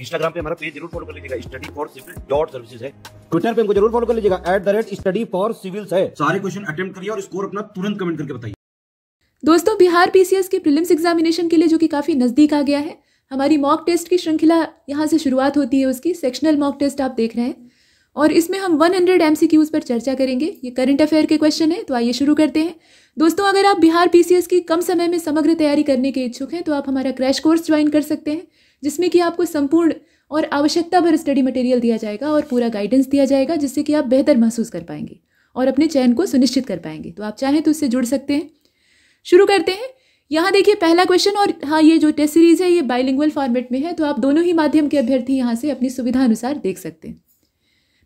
Instagram पे हमारा page जरूर फॉलो कर लीजिएगा study for civil dot services है ट्विटर पे हमको जरूर फॉलो कर लीजिएगा at the rate study for civils है सारे क्वेश्चन अटेम्प्ट करिए और स्कोर अपना तुरंत कमेंट करके बताइए दोस्तों बिहार पीसीएस के प्रीलिम्स एग्जामिनेशन के लिए जो कि काफी नजदीक आ गया है हमारी मॉक टेस्ट की श्रृंखला यहाँ से शुरुआत होती है उसकी सेक्शनल मॉक टेस्ट आप देख रहे हैं और इसमें हम 100 हंड्रेड पर चर्चा करेंगे ये करंट अफेयर के क्वेश्चन है तो आइए शुरू करते हैं दोस्तों अगर आप बिहार पीसीएस की कम समय में समग्र तैयारी करने के इच्छुक हैं तो आप हमारा क्रैश कोर्स ज्वाइन कर सकते हैं जिसमें कि आपको संपूर्ण और आवश्यकता भर स्टडी मटेरियल दिया जाएगा और पूरा गाइडेंस दिया जाएगा जिससे कि आप बेहतर महसूस कर पाएंगे और अपने चयन को सुनिश्चित कर पाएंगे तो आप चाहें तो उससे जुड़ सकते हैं शुरू करते हैं यहाँ देखिए पहला क्वेश्चन और हाँ ये जो टेस्ट सीरीज़ है ये बाइलिंगुअल फॉर्मेट में है तो आप दोनों ही माध्यम के अभ्यर्थी यहाँ से अपनी सुविधा अनुसार देख सकते हैं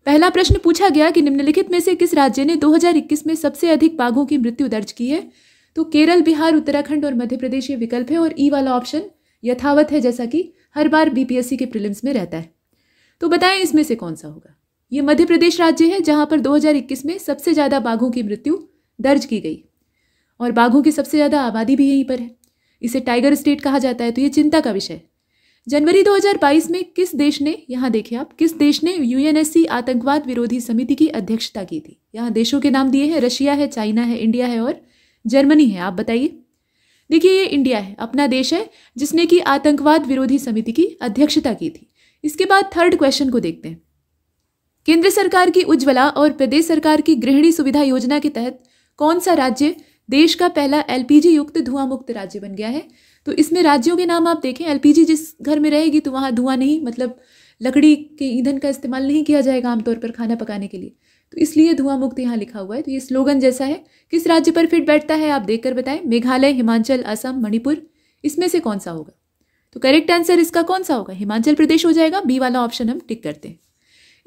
पहला प्रश्न पूछा गया कि निम्नलिखित में से किस राज्य ने 2021 में सबसे अधिक बाघों की मृत्यु दर्ज की है तो केरल बिहार उत्तराखंड और मध्य प्रदेश ये विकल्प है और ई e वाला ऑप्शन यथावत है जैसा कि हर बार बीपीएससी के प्रिलिम्स में रहता है तो बताएं इसमें से कौन सा होगा ये मध्य प्रदेश राज्य है जहां पर 2021 में सबसे ज़्यादा बाघों की मृत्यु दर्ज की गई और बाघों की सबसे ज़्यादा आबादी भी यहीं पर है इसे टाइगर स्टेट कहा जाता है तो ये चिंता का विषय है जनवरी 2022 में किस देश ने यहाँ देखिए आप किस देश ने यूएनएससी आतंकवाद विरोधी समिति की अध्यक्षता की थी यहाँ देशों के नाम दिए हैं रशिया है चाइना है इंडिया है और जर्मनी है आप बताइए देखिए ये इंडिया है अपना देश है जिसने कि आतंकवाद विरोधी समिति की अध्यक्षता की थी इसके बाद थर्ड क्वेश्चन को देखते हैं केंद्र सरकार की उज्ज्वला और प्रदेश सरकार की गृहिणी सुविधा योजना के तहत कौन सा राज्य देश का पहला एलपीजी युक्त धुआं मुक्त राज्य बन गया है तो इसमें राज्यों के नाम आप देखें एलपीजी जिस घर में रहेगी तो वहाँ धुआं नहीं मतलब लकड़ी के ईंधन का इस्तेमाल नहीं किया जाएगा आमतौर पर खाना पकाने के लिए तो इसलिए धुआं मुक्त यहाँ लिखा हुआ है तो ये स्लोगन जैसा है किस राज्य पर फिट बैठता है आप देखकर बताएं मेघालय हिमाचल असम मणिपुर इसमें से कौन सा होगा तो करेक्ट आंसर इसका कौन सा होगा हिमाचल प्रदेश हो जाएगा बी वाला ऑप्शन हम टिक करते हैं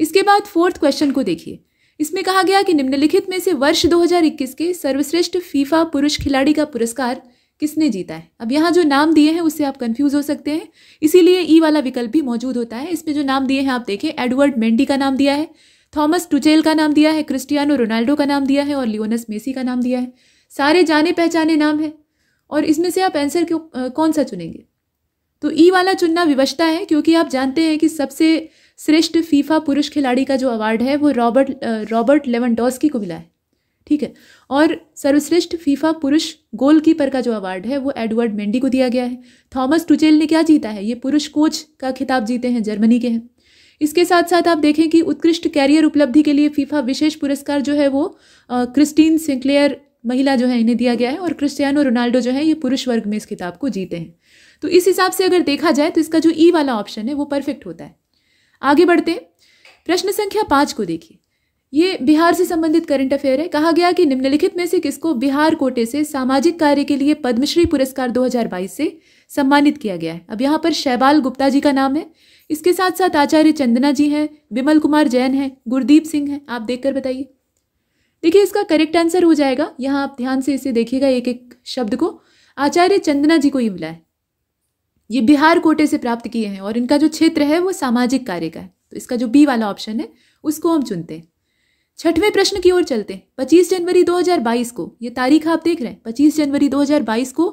इसके बाद फोर्थ क्वेश्चन को देखिए इसमें कहा गया कि निम्नलिखित में से वर्ष 2021 के सर्वश्रेष्ठ फीफा पुरुष खिलाड़ी का पुरस्कार किसने जीता है अब यहाँ जो नाम दिए हैं उससे आप कंफ्यूज हो सकते हैं इसीलिए ई वाला विकल्प भी मौजूद होता है इसमें जो नाम दिए हैं आप देखें एडवर्ड मेंडी का नाम दिया है थॉमस टुचेल का नाम दिया है क्रिस्टियानो रोनाल्डो का नाम दिया है और लियोनस मेसी का नाम दिया है सारे जाने पहचाने नाम है और इसमें से आप आंसर क्यों कौन सा चुनेंगे तो ई वाला चुनना विवशता है क्योंकि आप जानते हैं कि सबसे श्रेष्ठ फीफा पुरुष खिलाड़ी का जो अवार्ड है वो रॉबर्ट रॉबर्ट लेवनडॉस्की को मिला है ठीक है और सर्वश्रेष्ठ फीफा पुरुष गोलकीपर का जो अवार्ड है वो एडवर्ड मेंडी को दिया गया है थॉमस टुचेल ने क्या जीता है ये पुरुष कोच का खिताब जीते हैं जर्मनी के हैं इसके साथ साथ आप देखें कि उत्कृष्ट कैरियर उपलब्धि के लिए फीफा विशेष पुरस्कार जो है वो क्रिस्टीन सिंक्लेयर महिला जो है इन्हें दिया गया है और क्रिस्टियानो रोनाल्डो जो है ये पुरुष वर्ग में इस खिताब को जीते हैं तो इस हिसाब से अगर देखा जाए तो इसका जो ई e वाला ऑप्शन है वो परफेक्ट होता है आगे बढ़ते प्रश्न संख्या पाँच को देखिए ये बिहार से संबंधित करंट अफेयर है कहा गया कि निम्नलिखित में से किसको बिहार कोटे से सामाजिक कार्य के लिए पद्मश्री पुरस्कार 2022 से सम्मानित किया गया है अब यहाँ पर शैबाल गुप्ता जी का नाम है इसके साथ साथ आचार्य चंदना जी हैं विमल कुमार जैन हैं गुरदीप सिंह हैं आप देख कर बताइए देखिए इसका करेक्ट आंसर हो जाएगा यहाँ आप ध्यान से इसे देखिएगा एक एक शब्द को आचार्य चंदना जी को ही मिला है ये बिहार कोटे से प्राप्त किए हैं और इनका जो क्षेत्र है वो सामाजिक कार्य का है तो इसका जो बी वाला ऑप्शन है उसको हम चुनते हैं छठवें प्रश्न की ओर चलते हैं पच्चीस जनवरी 2022 को ये तारीख आप देख रहे हैं पच्चीस जनवरी 2022 को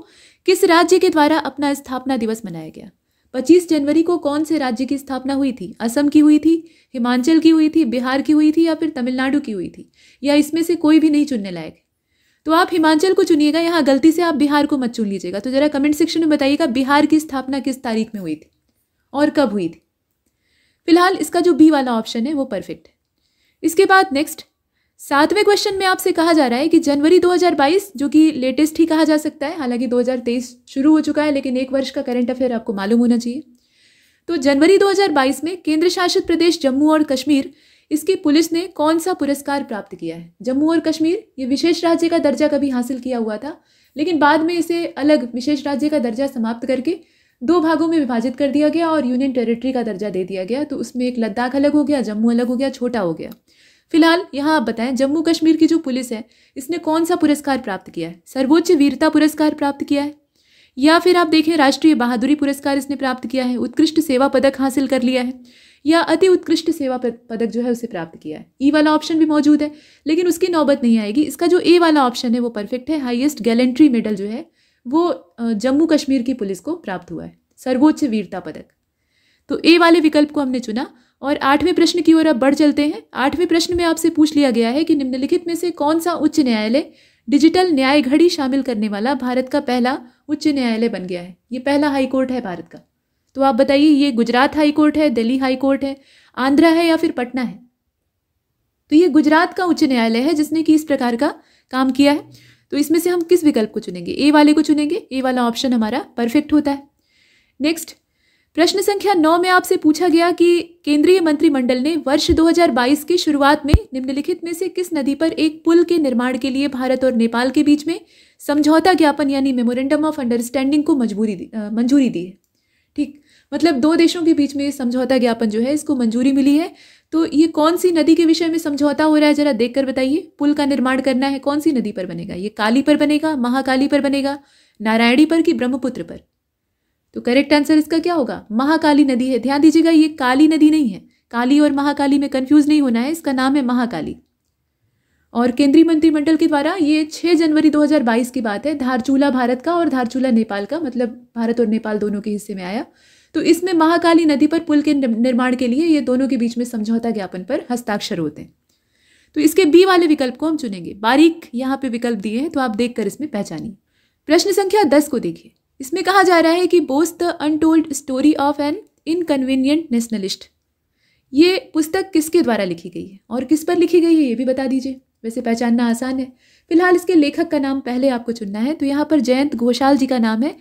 किस राज्य के द्वारा अपना स्थापना दिवस मनाया गया 25 जनवरी को कौन से राज्य की स्थापना हुई थी असम की हुई थी हिमाचल की हुई थी बिहार की हुई थी या फिर तमिलनाडु की हुई थी या इसमें से कोई भी नहीं चुनने लायक तो आप हिमाचल को चुनिएगा यहाँ गलती से आप बिहार को मत चुन लीजिएगा तो ज़रा कमेंट सेक्शन में बताइएगा बिहार की स्थापना किस तारीख में हुई थी और कब हुई थी फिलहाल इसका जो बी वाला ऑप्शन है वो परफेक्ट है इसके बाद नेक्स्ट सातवें क्वेश्चन में आपसे कहा जा रहा है कि जनवरी 2022 जो कि लेटेस्ट ही कहा जा सकता है हालांकि 2023 शुरू हो चुका है लेकिन एक वर्ष का करंट अफेयर आपको मालूम होना चाहिए तो जनवरी 2022 में केंद्र शासित प्रदेश जम्मू और कश्मीर इसकी पुलिस ने कौन सा पुरस्कार प्राप्त किया है जम्मू और कश्मीर ये विशेष राज्य का दर्जा कभी हासिल किया हुआ था लेकिन बाद में इसे अलग विशेष राज्य का दर्जा समाप्त करके दो भागों में विभाजित कर दिया गया और यूनियन टेरिटरी का दर्जा दे दिया गया तो उसमें एक लद्दाख अलग हो गया जम्मू अलग हो गया छोटा हो गया फिलहाल यहाँ आप बताएं जम्मू कश्मीर की जो पुलिस है इसने कौन सा पुरस्कार प्राप्त किया है सर्वोच्च वीरता पुरस्कार प्राप्त किया है या फिर आप देखें राष्ट्रीय बहादुरी पुरस्कार इसने प्राप्त किया है उत्कृष्ट सेवा पदक हासिल कर लिया है या अति उत्कृष्ट सेवा पदक जो है उसे प्राप्त किया है ई वाला ऑप्शन भी मौजूद है लेकिन उसकी नौबत नहीं आएगी इसका जो ए वाला ऑप्शन है वो परफेक्ट है हाईएस्ट गैलेंट्री मेडल जो है वो जम्मू कश्मीर की पुलिस को प्राप्त हुआ है सर्वोच्च वीरता पदक तो ए वाले विकल्प को हमने चुना और आठवें प्रश्न की ओर अब बढ़ चलते हैं आठवें प्रश्न में आपसे पूछ लिया गया है कि निम्नलिखित में से कौन सा उच्च न्यायालय डिजिटल न्याय घड़ी शामिल करने वाला भारत का पहला उच्च न्यायालय बन गया है ये पहला हाई कोर्ट है भारत का तो आप बताइए ये गुजरात हाई कोर्ट है दिल्ली हाई कोर्ट है आंध्रा है या फिर पटना है तो ये गुजरात का उच्च न्यायालय है जिसने कि इस प्रकार का काम किया है तो इसमें से हम किस विकल्प को चुनेंगे ए वाले को चुनेंगे ए वाला ऑप्शन हमारा परफेक्ट होता है नेक्स्ट प्रश्न संख्या नौ में आपसे पूछा गया कि केंद्रीय मंत्रिमंडल ने वर्ष 2022 की शुरुआत में निम्नलिखित में से किस नदी पर एक पुल के निर्माण के लिए भारत और नेपाल के बीच में समझौता ज्ञापन यानी मेमोरेंडम ऑफ अंडरस्टैंडिंग को मजबूरी मंजूरी दी है ठीक मतलब दो देशों के बीच में समझौता ज्ञापन जो है इसको मंजूरी मिली है तो ये कौन सी नदी के विषय में समझौता हो रहा है जरा देख बताइए पुल का निर्माण करना है कौन सी नदी पर बनेगा ये काली पर बनेगा महाकाली पर बनेगा नारायणी पर कि ब्रह्मपुत्र पर तो करेक्ट आंसर इसका क्या होगा महाकाली नदी है ध्यान दीजिएगा ये काली नदी नहीं है काली और महाकाली में कन्फ्यूज नहीं होना है इसका नाम है महाकाली और केंद्रीय मंत्रिमंडल के द्वारा ये 6 जनवरी 2022 की बात है धारचूला भारत का और धारचूला नेपाल का मतलब भारत और नेपाल दोनों के हिस्से में आया तो इसमें महाकाली नदी पर पुल के निर्माण के लिए ये दोनों के बीच में समझौता ज्ञापन पर हस्ताक्षर होते हैं तो इसके बी वाले विकल्प को हम चुनेंगे बारीक यहाँ पे विकल्प दिए हैं तो आप देखकर इसमें पहचानिए प्रश्न संख्या दस को देखिए इसमें कहा जा रहा है कि Bose the untold story of an inconvenient nationalist ये पुस्तक किसके द्वारा लिखी गई है और किस पर लिखी गई है ये भी बता दीजिए वैसे पहचानना आसान है फिलहाल इसके लेखक का नाम पहले आपको चुनना है तो यहाँ पर जयंत घोषाल जी का नाम है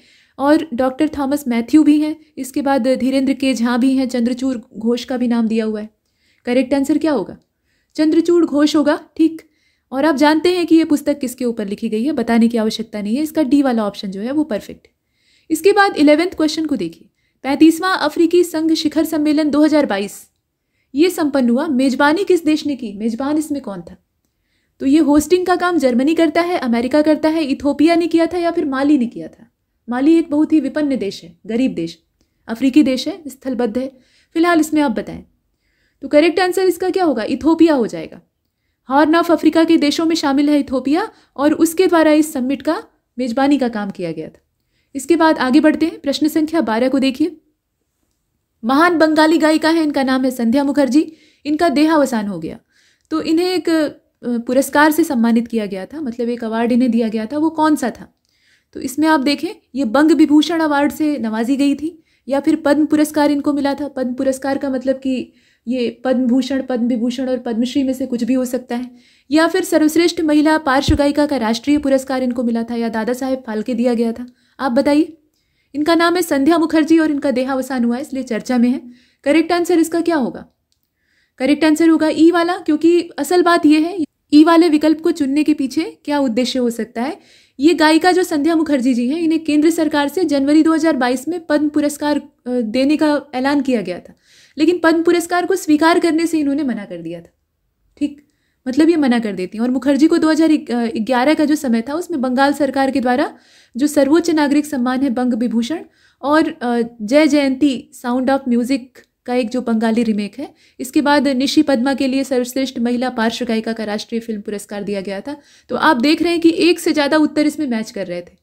और डॉक्टर थॉमस मैथ्यू भी हैं इसके बाद धीरेन्द्र के झा भी हैं चंद्रचूर घोष का भी नाम दिया हुआ है करेक्ट आंसर क्या होगा चंद्रचूर घोष होगा ठीक और आप जानते हैं कि ये पुस्तक किसके ऊपर लिखी गई है बताने की आवश्यकता नहीं है इसका डी वाला ऑप्शन जो है वो परफेक्ट है इसके बाद इलेवेंथ क्वेश्चन को देखिए पैंतीसवां अफ्रीकी संघ शिखर सम्मेलन 2022 ये संपन्न हुआ मेजबानी किस देश ने की मेजबान इसमें कौन था तो ये होस्टिंग का काम जर्मनी करता है अमेरिका करता है इथोपिया ने किया था या फिर माली ने किया था माली एक बहुत ही विपन्न देश है गरीब देश अफ्रीकी देश है स्थलबद्ध है फिलहाल इसमें आप बताएं तो करेक्ट आंसर इसका क्या होगा इथोपिया हो जाएगा हॉर्न ऑफ अफ्रीका के देशों में शामिल है इथोपिया और उसके द्वारा इस समिट का मेजबानी का काम किया गया था इसके बाद आगे बढ़ते हैं प्रश्न संख्या बारह को देखिए महान बंगाली गायिका है इनका नाम है संध्या मुखर्जी इनका देहावसान हो गया तो इन्हें एक पुरस्कार से सम्मानित किया गया था मतलब एक अवार्ड इन्हें दिया गया था वो कौन सा था तो इसमें आप देखें ये बंग विभूषण अवार्ड से नवाजी गई थी या फिर पद्म पुरस्कार इनको मिला था पद्म पुरस्कार का मतलब कि ये पद्म भूषण पद्म विभूषण और पद्मश्री में से कुछ भी हो सकता है या फिर सर्वश्रेष्ठ महिला पार्श्व गायिका का राष्ट्रीय पुरस्कार इनको मिला था या दादा साहेब फाल्के दिया गया था आप बताइए इनका नाम है संध्या मुखर्जी और इनका देहावसान हुआ है इसलिए चर्चा में है करेक्ट आंसर इसका क्या होगा करेक्ट आंसर होगा ई वाला क्योंकि असल बात यह है ई वाले विकल्प को चुनने के पीछे क्या उद्देश्य हो सकता है ये गायिका जो संध्या मुखर्जी जी हैं इन्हें केंद्र सरकार से जनवरी 2022 में पद्म पुरस्कार देने का ऐलान किया गया था लेकिन पद्म पुरस्कार को स्वीकार करने से इन्होंने मना कर दिया था मतलब ये मना कर देती हैं और मुखर्जी को 2011 का जो समय था उसमें बंगाल सरकार के द्वारा जो सर्वोच्च नागरिक सम्मान है बंग विभूषण और जय जयंती साउंड ऑफ म्यूज़िक का एक जो बंगाली रिमेक है इसके बाद निशी पद्मा के लिए सर्वश्रेष्ठ महिला पार्श्व गायिका का राष्ट्रीय फिल्म पुरस्कार दिया गया था तो आप देख रहे हैं कि एक से ज़्यादा उत्तर इसमें मैच कर रहे थे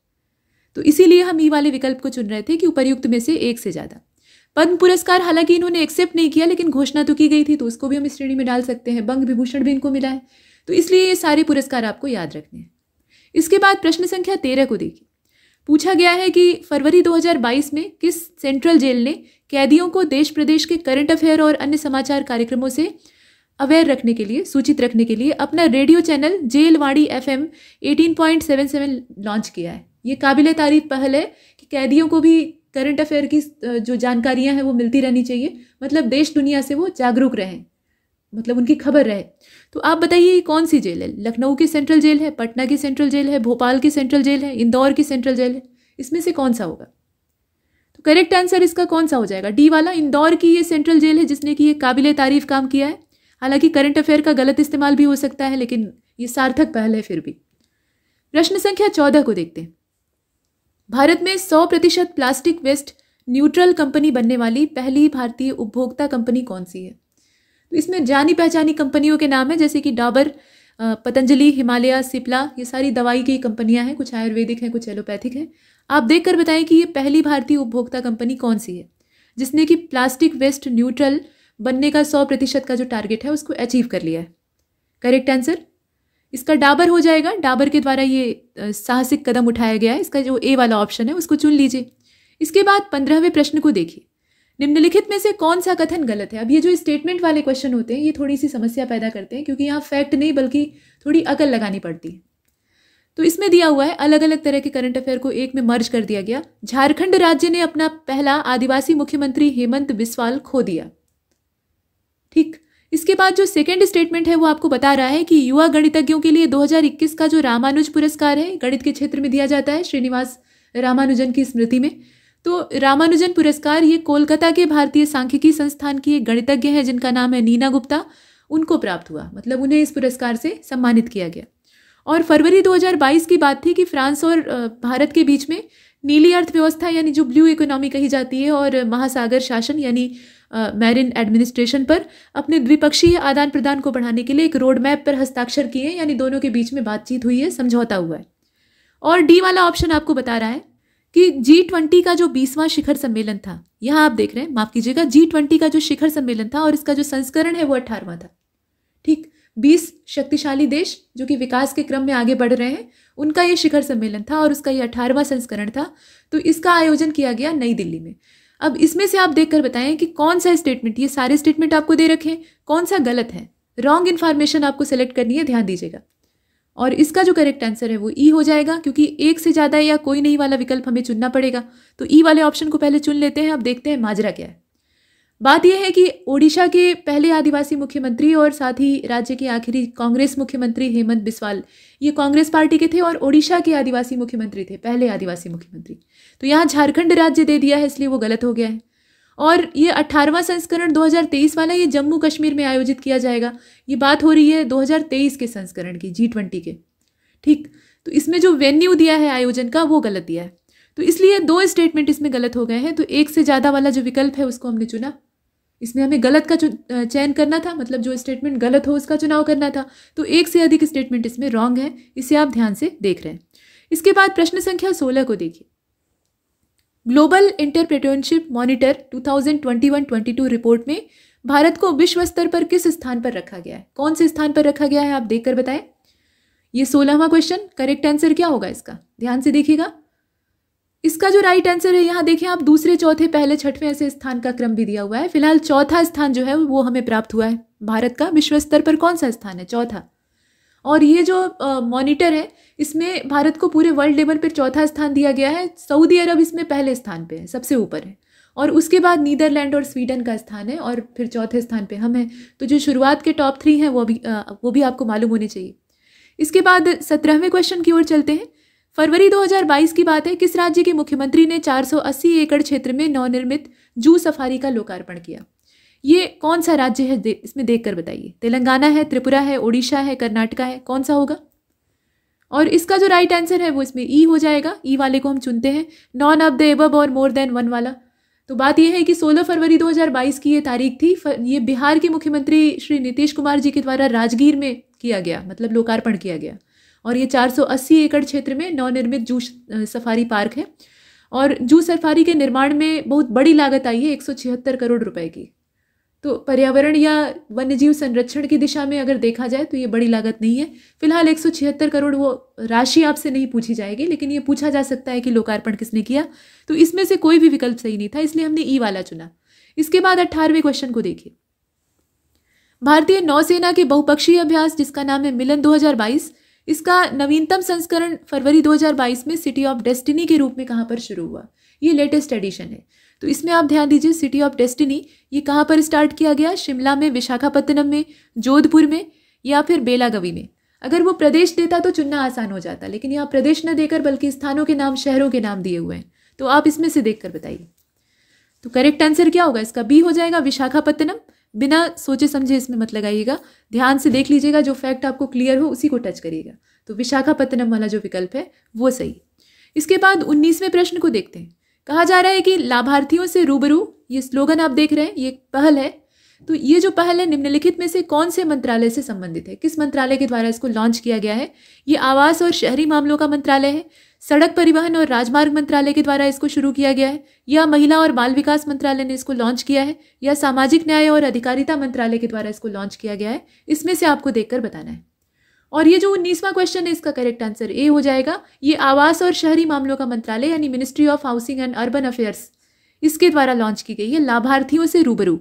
तो इसीलिए हम ई वाले विकल्प को चुन रहे थे कि उपरयुक्त में से एक से ज़्यादा पद्म पुरस्कार हालांकि इन्होंने एक्सेप्ट नहीं किया लेकिन घोषणा तो की गई थी तो उसको भी हम इस श्रेणी में डाल सकते हैं बंग विभूषण भी इनको मिला है तो इसलिए ये सारे पुरस्कार आपको याद रखने हैं इसके बाद प्रश्न संख्या तेरह को देखिए पूछा गया है कि फरवरी 2022 में किस सेंट्रल जेल ने कैदियों को देश प्रदेश के करंट अफेयर और अन्य समाचार कार्यक्रमों से अवेयर रखने के लिए सूचित रखने के लिए अपना रेडियो चैनल जेलवाड़ी एफ एम लॉन्च किया है ये काबिल तारीफ पहल है कि कैदियों को भी करंट अफेयर की जो जानकारियाँ हैं वो मिलती रहनी चाहिए मतलब देश दुनिया से वो जागरूक रहें मतलब उनकी खबर रहे तो आप बताइए ये कौन सी जेल है लखनऊ की सेंट्रल जेल है पटना की सेंट्रल जेल है भोपाल की सेंट्रल जेल है इंदौर की सेंट्रल जेल है इसमें से कौन सा होगा तो करेक्ट आंसर इसका कौन सा हो जाएगा डी वाला इंदौर की ये सेंट्रल जेल है जिसने कि ये काबिल तारीफ काम किया है हालांकि करंट अफेयर का गलत इस्तेमाल भी हो सकता है लेकिन ये सार्थक पहल है फिर भी प्रश्न संख्या चौदह को देखते हैं भारत में 100 प्रतिशत प्लास्टिक वेस्ट न्यूट्रल कंपनी बनने वाली पहली भारतीय उपभोक्ता कंपनी कौन सी है तो इसमें जानी पहचानी कंपनियों के नाम है जैसे कि डाबर पतंजलि हिमालय सिपला ये सारी दवाई की कंपनियां हैं कुछ आयुर्वेदिक हैं कुछ एलोपैथिक हैं आप देख कर बताएं कि ये पहली भारतीय उपभोक्ता कंपनी कौन सी है जिसने कि प्लास्टिक वेस्ट न्यूट्रल बनने का सौ प्रतिशत का जो टारगेट है उसको अचीव कर लिया है करेक्ट आंसर इसका डाबर हो जाएगा डाबर के द्वारा ये साहसिक कदम उठाया गया है इसका जो ए वाला ऑप्शन है उसको चुन लीजिए इसके बाद पंद्रहवें प्रश्न को देखिए निम्नलिखित में से कौन सा कथन गलत है अब ये जो स्टेटमेंट वाले क्वेश्चन होते हैं ये थोड़ी सी समस्या पैदा करते हैं क्योंकि यहाँ फैक्ट नहीं बल्कि थोड़ी अकल लगानी पड़ती है तो इसमें दिया हुआ है अलग अलग तरह के करंट अफेयर को एक में मर्ज कर दिया गया झारखंड राज्य ने अपना पहला आदिवासी मुख्यमंत्री हेमंत बिस्वाल खो दिया ठीक इसके बाद जो सेकेंड स्टेटमेंट है वो आपको बता रहा है कि युवा गणितज्ञों के लिए 2021 का जो रामानुज पुरस्कार है गणित के क्षेत्र में दिया जाता है श्रीनिवास रामानुजन की स्मृति में तो रामानुजन पुरस्कार ये कोलकाता के भारतीय सांख्यिकी संस्थान की एक गणितज्ञ हैं जिनका नाम है नीना गुप्ता उनको प्राप्त हुआ मतलब उन्हें इस पुरस्कार से सम्मानित किया गया और फरवरी 2022 की बात थी कि फ्रांस और भारत के बीच में नीली अर्थव्यवस्था यानी जो ब्लू इकोनॉमी कही जाती है और महासागर शासन यानी मैरिन एडमिनिस्ट्रेशन पर अपने द्विपक्षीय आदान प्रदान को बढ़ाने के लिए एक रोड मैप पर हस्ताक्षर किए हैं यानी दोनों के बीच में बातचीत हुई है समझौता हुआ है और डी वाला ऑप्शन आपको बता रहा है कि जी ट्वेंटी का जो बीसवां शिखर सम्मेलन था यहाँ आप देख रहे हैं माफ कीजिएगा जी ट्वेंटी का जो शिखर सम्मेलन था और इसका जो संस्करण है वो अठारहवां था ठीक बीस शक्तिशाली देश जो कि विकास के क्रम में आगे बढ़ रहे हैं उनका ये शिखर सम्मेलन था और उसका ये अठारहवां संस्करण था तो इसका आयोजन किया गया नई दिल्ली में अब इसमें से आप देख कर बताएं कि कौन सा स्टेटमेंट ये सारे स्टेटमेंट आपको दे रखे हैं कौन सा गलत है रॉन्ग इन्फॉर्मेशन आपको सेलेक्ट करनी है ध्यान दीजिएगा और इसका जो करेक्ट आंसर है वो ई e हो जाएगा क्योंकि एक से ज़्यादा या कोई नहीं वाला विकल्प हमें चुनना पड़ेगा तो ई e वाले ऑप्शन को पहले चुन लेते हैं अब देखते हैं माजरा क्या है बात यह है कि ओडिशा के पहले आदिवासी मुख्यमंत्री और साथ ही राज्य के आखिरी कांग्रेस मुख्यमंत्री हेमंत बिस्वाल ये कांग्रेस पार्टी के थे और ओडिशा के आदिवासी मुख्यमंत्री थे पहले आदिवासी मुख्यमंत्री तो यहाँ झारखंड राज्य दे दिया है इसलिए वो गलत हो गया है और ये अट्ठारहवा संस्करण 2023 वाला ये जम्मू कश्मीर में आयोजित किया जाएगा ये बात हो रही है 2023 के संस्करण की जी ट्वेंटी के ठीक तो इसमें जो वेन्यू दिया है आयोजन का वो गलत दिया है तो इसलिए दो स्टेटमेंट इसमें गलत हो गए हैं तो एक से ज़्यादा वाला जो विकल्प है उसको हमने चुना इसमें हमें गलत का चयन करना था मतलब जो स्टेटमेंट गलत हो उसका चुनाव करना था तो एक से अधिक स्टेटमेंट इसमें रॉन्ग है इसे आप ध्यान से देख रहे हैं इसके बाद प्रश्न संख्या सोलह को देखिए ग्लोबल इंटरप्रेटरशिप मॉनिटर 2021-22 रिपोर्ट में भारत को विश्व स्तर पर किस स्थान पर रखा गया है कौन से स्थान पर रखा गया है आप देखकर बताएं ये सोलहवा क्वेश्चन करेक्ट आंसर क्या होगा इसका ध्यान से देखिएगा इसका जो राइट आंसर है यहाँ देखें आप दूसरे चौथे पहले छठवें ऐसे स्थान का क्रम भी दिया हुआ है फिलहाल चौथा स्थान जो है वो हमें प्राप्त हुआ है भारत का विश्व स्तर पर कौन सा स्थान है चौथा और ये जो मॉनिटर है इसमें भारत को पूरे वर्ल्ड लेवल पर चौथा स्थान दिया गया है सऊदी अरब इसमें पहले स्थान पर है सबसे ऊपर है और उसके बाद नीदरलैंड और स्वीडन का स्थान है और फिर चौथे स्थान पर हम हैं तो जो शुरुआत के टॉप थ्री हैं वो भी वो भी आपको मालूम होने चाहिए इसके बाद सत्रहवें क्वेश्चन की ओर चलते हैं फरवरी 2022 की बात है किस राज्य के मुख्यमंत्री ने 480 एकड़ क्षेत्र में नवनिर्मित जू सफारी का लोकार्पण किया ये कौन सा राज्य है दे, इसमें देखकर बताइए तेलंगाना है त्रिपुरा है ओडिशा है कर्नाटका है कौन सा होगा और इसका जो राइट आंसर है वो इसमें ई हो जाएगा ई वाले को हम चुनते हैं नॉन ऑफ द एबब और मोर देन वन वाला तो बात यह है कि 16 फरवरी 2022 की ये तारीख थी ये बिहार के मुख्यमंत्री श्री नीतीश कुमार जी के द्वारा राजगीर में किया गया मतलब लोकार्पण किया गया और ये 480 एकड़ क्षेत्र में नवनिर्मित जू सफारी पार्क है और जू सफारी के निर्माण में बहुत बड़ी लागत आई है एक करोड़ रुपए की तो पर्यावरण या वन्यजीव संरक्षण की दिशा में अगर देखा जाए तो ये बड़ी लागत नहीं है फिलहाल एक करोड़ वो राशि आपसे नहीं पूछी जाएगी लेकिन ये पूछा जा सकता है कि लोकार्पण किसने किया तो इसमें से कोई भी विकल्प सही नहीं था इसलिए हमने ई वाला चुना इसके बाद अट्ठारहवें क्वेश्चन को देखिए भारतीय नौसेना के बहुपक्षीय अभ्यास जिसका नाम है मिलन दो इसका नवीनतम संस्करण फरवरी 2022 में सिटी ऑफ डेस्टिनी के रूप में कहाँ पर शुरू हुआ ये लेटेस्ट एडिशन है तो इसमें आप ध्यान दीजिए सिटी ऑफ डेस्टिनी ये कहाँ पर स्टार्ट किया गया शिमला में विशाखापत्तनम में जोधपुर में या फिर बेलागवी में अगर वो प्रदेश देता तो चुनना आसान हो जाता लेकिन यहाँ प्रदेश न देकर बल्कि स्थानों के नाम शहरों के नाम दिए हुए हैं तो आप इसमें से देख कर बताइए तो करेक्ट आंसर क्या होगा इसका बी हो जाएगा विशाखापत्तनम बिना सोचे समझे इसमें मत लगाइएगा ध्यान से देख लीजिएगा जो फैक्ट आपको क्लियर हो उसी को टच करिएगा तो विशाखापत्तनम वाला जो विकल्प है वो सही इसके बाद उन्नीसवें प्रश्न को देखते हैं कहा जा रहा है कि लाभार्थियों से रूबरू ये स्लोगन आप देख रहे हैं ये पहल है तो ये जो पहल है निम्नलिखित में से कौन से मंत्रालय से संबंधित है किस मंत्रालय के द्वारा इसको लॉन्च किया गया है ये आवास और शहरी मामलों का मंत्रालय है सड़क परिवहन और राजमार्ग मंत्रालय के द्वारा इसको शुरू किया गया है या महिला और बाल विकास मंत्रालय ने इसको लॉन्च किया है या सामाजिक न्याय और अधिकारिता मंत्रालय के द्वारा इसको लॉन्च किया गया है इसमें से आपको देखकर बताना है और ये जो उन्नीसवां क्वेश्चन है इसका करेक्ट आंसर ए हो जाएगा ये आवास और शहरी मामलों का मंत्रालय यानी ministry of housing and urban affairs इसके द्वारा लॉन्च की गई है लाभार्थियों से रूबरू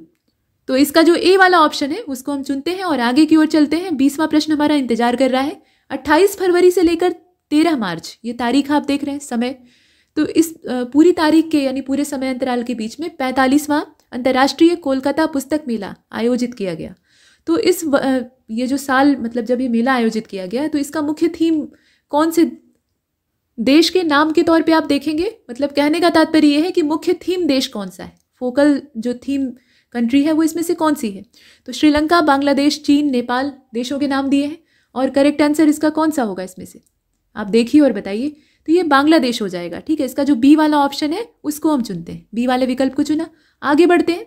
तो इसका जो ए वाला ऑप्शन है उसको हम चुनते हैं और आगे की ओर चलते हैं बीसवां प्रश्न हमारा इंतजार कर रहा है अट्ठाईस फरवरी से लेकर तेरह मार्च ये तारीख आप देख रहे हैं समय तो इस पूरी तारीख के यानी पूरे समय अंतराल के बीच में पैंतालीसवां अंतर्राष्ट्रीय कोलकाता पुस्तक मेला आयोजित किया गया तो इस ये जो साल मतलब जब ये मेला आयोजित किया गया तो इसका मुख्य थीम कौन से देश के नाम के तौर पे आप देखेंगे मतलब कहने का तात्पर्य ये है कि मुख्य थीम देश कौन सा है फोकल जो थीम कंट्री है वो इसमें से कौन सी है तो श्रीलंका बांग्लादेश चीन नेपाल देशों के नाम दिए हैं और करेक्ट आंसर इसका कौन सा होगा इसमें से आप देखिए और बताइए तो ये बांग्लादेश हो जाएगा ठीक है इसका जो बी वाला ऑप्शन है उसको हम चुनते हैं बी वाले विकल्प को चुना आगे बढ़ते हैं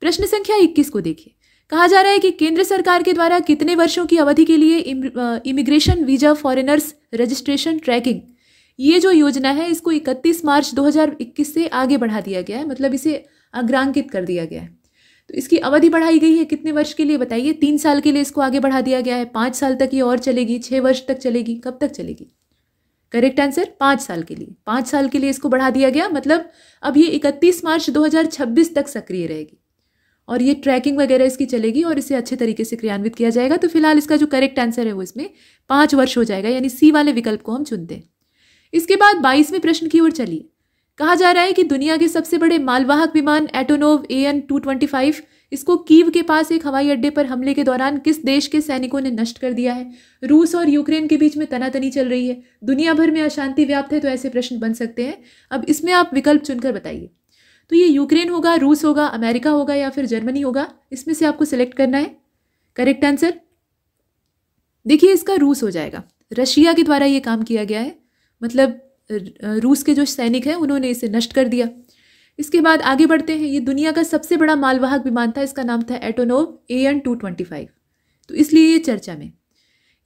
प्रश्न संख्या इक्कीस को देखिए कहा जा रहा है कि केंद्र सरकार के द्वारा कितने वर्षों की अवधि के लिए immigration visa foreigners registration tracking ये जो योजना है इसको 31 मार्च 2021 से आगे बढ़ा दिया गया है मतलब इसे अग्रांकित कर दिया गया है तो इसकी अवधि बढ़ाई गई है कितने वर्ष के लिए बताइए तीन साल के लिए इसको आगे बढ़ा दिया गया है पाँच साल तक ये और चलेगी छः वर्ष तक चलेगी कब तक चलेगी करेक्ट आंसर पाँच साल के लिए पाँच साल के लिए इसको बढ़ा दिया गया मतलब अब ये इकतीस मार्च 2026 तक सक्रिय रहेगी और ये ट्रैकिंग वगैरह इसकी चलेगी और इसे अच्छे तरीके से क्रियान्वित किया जाएगा तो फिलहाल इसका जो करेक्ट आंसर है वो इसमें पाँच वर्ष हो जाएगा यानी सी वाले विकल्प को हम चुनते हैं इसके बाद बाईसवें प्रश्न की ओर चलिए कहा जा रहा है कि दुनिया के सबसे बड़े मालवाहक विमान Antonov A N two twenty five इसको कीव के पास एक हवाई अड्डे पर हमले के दौरान किस देश के सैनिकों ने नष्ट कर दिया है रूस और यूक्रेन के बीच में तनातनी चल रही है दुनिया भर में अशांति व्याप्त है तो ऐसे प्रश्न बन सकते हैं अब इसमें आप विकल्प चुनकर बताइए तो ये यूक्रेन होगा रूस होगा अमेरिका होगा या फिर जर्मनी होगा इसमें से आपको सिलेक्ट करना है करेक्ट आंसर देखिए इसका रूस हो जाएगा रशिया के द्वारा ये काम किया गया है मतलब रूस के जो सैनिक हैं उन्होंने इसे नष्ट कर दिया इसके बाद आगे बढ़ते हैं ये दुनिया का सबसे बड़ा मालवाहक विमान था इसका नाम था Antonov A N two twenty five तो इसलिए ये चर्चा में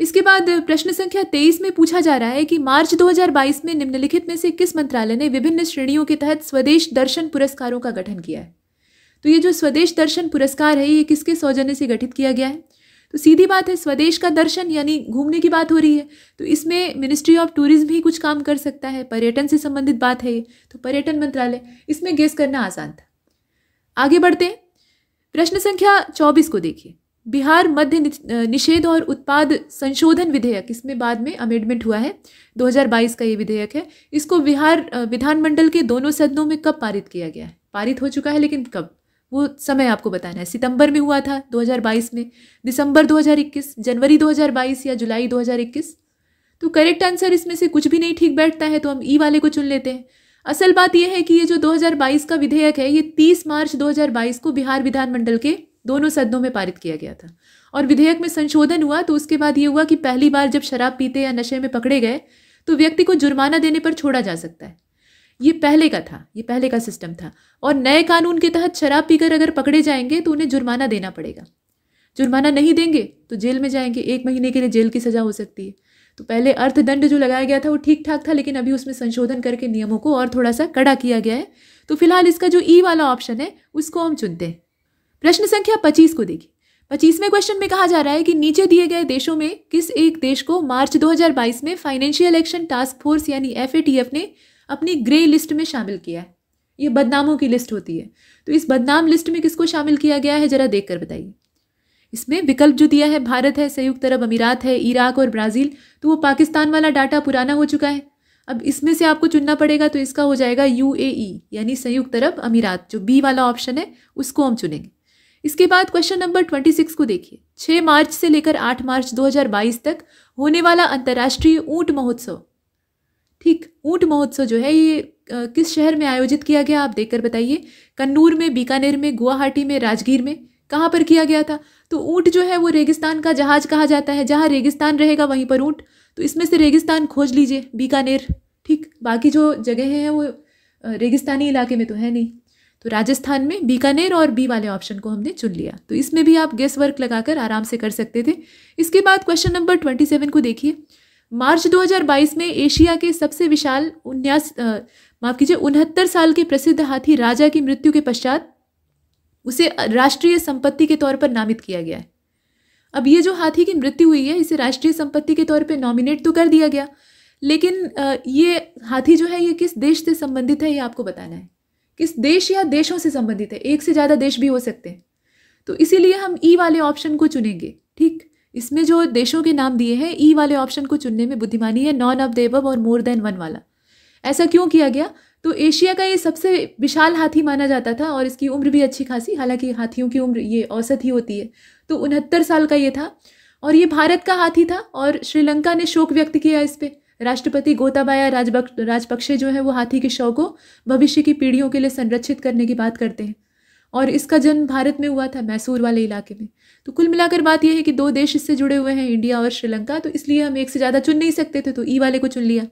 इसके बाद प्रश्न संख्या तेईस में पूछा जा रहा है कि मार्च 2022 में निम्नलिखित में से किस मंत्रालय ने विभिन्न श्रेणियों के तहत स्वदेश दर्शन पुरस्कारों का गठन किया है तो ये जो स्वदेश दर्शन पुरस्कार है ये किसके सौजन्य से गठित किया गया है तो सीधी बात है स्वदेश का दर्शन यानी घूमने की बात हो रही है तो इसमें मिनिस्ट्री ऑफ टूरिज्म ही कुछ काम कर सकता है पर्यटन से संबंधित बात है ये तो पर्यटन मंत्रालय इसमें गेस करना आसान था आगे बढ़ते हैं प्रश्न संख्या चौबीस को देखिए बिहार मध्य निषेध और उत्पाद संशोधन विधेयक इसमें बाद में अमेंडमेंट हुआ है 2022 का ये विधेयक है इसको बिहार विधानमंडल के दोनों सदनों में कब पारित किया गया है पारित हो चुका है लेकिन कब वो समय आपको बताना है सितंबर में हुआ था 2022 में दिसंबर 2021 जनवरी 2022 या जुलाई 2021 तो करेक्ट आंसर इसमें से कुछ भी नहीं ठीक बैठता है तो हम ई वाले को चुन लेते हैं असल बात यह है कि ये जो 2022 का विधेयक है ये 30 मार्च 2022 को बिहार विधानमंडल के दोनों सदनों में पारित किया गया था और विधेयक में संशोधन हुआ तो उसके बाद ये हुआ कि पहली बार जब शराब पीते या नशे में पकड़े गए तो व्यक्ति को जुर्माना देने पर छोड़ा जा सकता है ये पहले का था ये पहले का सिस्टम था और नए कानून के तहत शराब पीकर अगर पकड़े जाएंगे तो उन्हें जुर्माना देना पड़ेगा जुर्माना नहीं देंगे तो जेल में जाएंगे एक महीने के लिए जेल की सज़ा हो सकती है तो पहले अर्थदंड जो लगाया गया था वो ठीक ठाक था लेकिन अभी उसमें संशोधन करके नियमों को और थोड़ा सा कड़ा किया गया है तो फिलहाल इसका जो ई e वाला ऑप्शन है उसको हम चुनते हैं प्रश्न संख्या पच्चीस को देखिए पच्चीसवें क्वेश्चन में कहा जा रहा है कि नीचे दिए गए देशों में किस एक देश को मार्च 2022 में फाइनेंशियल एक्शन टास्क फोर्स यानी एफ ने अपनी ग्रे लिस्ट में शामिल किया है ये बदनामों की लिस्ट होती है तो इस बदनाम लिस्ट में किसको शामिल किया गया है ज़रा देख कर बताइए इसमें विकल्प जो दिया है भारत है संयुक्त अरब अमीरात है इराक और ब्राज़ील तो वो पाकिस्तान वाला डाटा पुराना हो चुका है अब इसमें से आपको चुनना पड़ेगा तो इसका हो जाएगा यू e, यानी संयुक्त अरब अमीरात जो बी वाला ऑप्शन है उसको हम चुनेंगे इसके बाद क्वेश्चन नंबर ट्वेंटी सिक्स को देखिए छः मार्च से लेकर आठ मार्च बाईस तक होने वाला अंतर्राष्ट्रीय ऊँट महोत्सव ठीक ऊँट महोत्सव जो है ये किस शहर में आयोजित किया गया आप देखकर बताइए कन्नूर में बीकानेर में गुवाहाटी में राजगीर में कहाँ पर किया गया था तो ऊँट जो है वो रेगिस्तान का जहाज कहा जाता है जहाँ रेगिस्तान रहेगा वहीं पर ऊँट तो इसमें से रेगिस्तान खोज लीजिए बीकानेर ठीक बाकी जो जगह हैं वो रेगिस्तानी इलाके में तो है नहीं तो राजस्थान में बीकानेर और बी वाले ऑप्शन को हमने चुन लिया तो इसमें भी आप गेस वर्क लगाकर आराम से कर सकते थे इसके बाद क्वेश्चन नंबर ट्वेंटी सेवन को देखिए मार्च 2022 में एशिया के सबसे विशाल उन्यास माफ कीजिए उनहत्तर साल के प्रसिद्ध हाथी राजा की मृत्यु के पश्चात उसे राष्ट्रीय संपत्ति के तौर पर नामित किया गया है अब ये जो हाथी की मृत्यु हुई है इसे राष्ट्रीय संपत्ति के तौर पर नॉमिनेट तो कर दिया गया लेकिन ये हाथी जो है ये किस देश से संबंधित है ये आपको बताना है किस देश या देशों से संबंधित है एक से ज़्यादा देश भी हो सकते हैं तो इसीलिए हम ई e वाले ऑप्शन को चुनेंगे ठीक इसमें जो देशों के नाम दिए हैं ई e वाले ऑप्शन को चुनने में बुद्धिमानी है नॉन ऑफ देबब और मोर देन वन वाला ऐसा क्यों किया गया तो एशिया का ये सबसे विशाल हाथी माना जाता था और इसकी उम्र भी अच्छी खासी हालांकि हाथियों की उम्र ये औसत ही होती है तो उनहत्तर साल का ये था और ये भारत का हाथी था और श्रीलंका ने शोक व्यक्त किया इस पर राष्ट्रपति गोताबाया राजपक्षे जो है वो हाथी के शव को भविष्य की पीढ़ियों के लिए संरक्षित करने की बात करते हैं और इसका जन्म भारत में हुआ था मैसूर वाले इलाके में तो कुल मिलाकर बात यह है कि दो देश इससे जुड़े हुए हैं इंडिया और श्रीलंका तो इसलिए हम एक से ज़्यादा चुन नहीं सकते थे तो ई वाले को चुन लिया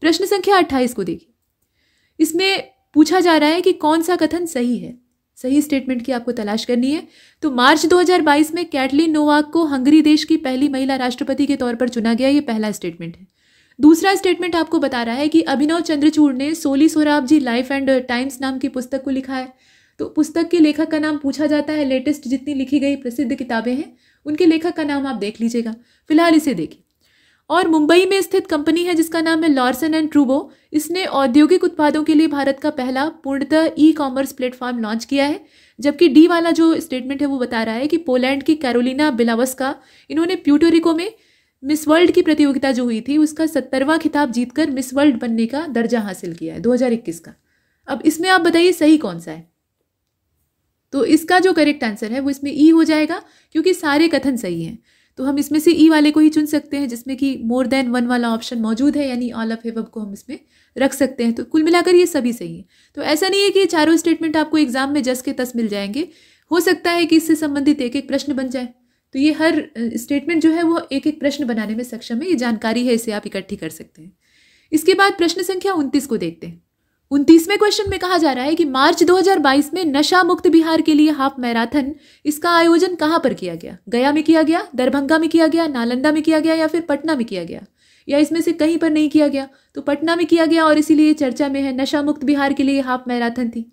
प्रश्न संख्या अट्ठाईस को देखिए इसमें पूछा जा रहा है कि कौन सा कथन सही है सही स्टेटमेंट की आपको तलाश करनी है तो मार्च 2022 में कैटलिन नोवाक को हंगरी देश की पहली महिला राष्ट्रपति के तौर पर चुना गया ये पहला स्टेटमेंट है दूसरा स्टेटमेंट आपको बता रहा है कि अभिनव चंद्रचूड़ ने Soli Sorabjee life and times नाम की पुस्तक को लिखा है तो पुस्तक के लेखक का नाम पूछा जाता है लेटेस्ट जितनी लिखी गई प्रसिद्ध किताबें हैं उनके लेखक का नाम आप देख लीजिएगा फिलहाल इसे देखिए और मुंबई में स्थित कंपनी है जिसका नाम है लॉर्सन एंड ट्रूबो इसने औद्योगिक उत्पादों के लिए भारत का पहला पूर्णतः ई कॉमर्स प्लेटफॉर्म लॉन्च किया है जबकि डी वाला जो स्टेटमेंट है वो बता रहा है कि पोलैंड की कैरोलिना बिलावस का इन्होंने प्यूटोरिको में मिस वर्ल्ड की प्रतियोगिता जो हुई थी उसका सत्तरवां खिताब जीतकर मिस वर्ल्ड बनने का दर्जा हासिल किया है 2021 का अब इसमें आप बताइए सही कौन सा है तो इसका जो करेक्ट आंसर है वो इसमें ई e हो जाएगा क्योंकि सारे कथन सही हैं तो हम इसमें से ई e वाले को ही चुन सकते हैं जिसमें कि मोर देन वन वाला ऑप्शन मौजूद है यानी ऑल ऑफ हेबब को हम इसमें रख सकते हैं तो कुल मिलाकर ये सभी सही है तो ऐसा नहीं है कि ये चारों स्टेटमेंट आपको एग्जाम में जस के तस मिल जाएंगे हो सकता है कि इससे संबंधित एक एक प्रश्न बन जाए तो ये हर स्टेटमेंट जो है वो एक एक प्रश्न बनाने में सक्षम है ये जानकारी है इसे आप इकट्ठी कर सकते हैं इसके बाद प्रश्न संख्या उनतीस को देखते हैं उनतीसवें क्वेश्चन में कहा जा रहा है कि मार्च 2022 में नशा मुक्त बिहार के लिए हाफ मैराथन इसका आयोजन कहाँ पर किया गया गया में किया गया दरभंगा में किया गया नालंदा में किया गया या फिर पटना में किया गया या इसमें से कहीं पर नहीं किया गया तो पटना में किया गया और इसीलिए चर्चा में है नशा मुक्त बिहार के लिए हाफ मैराथन थी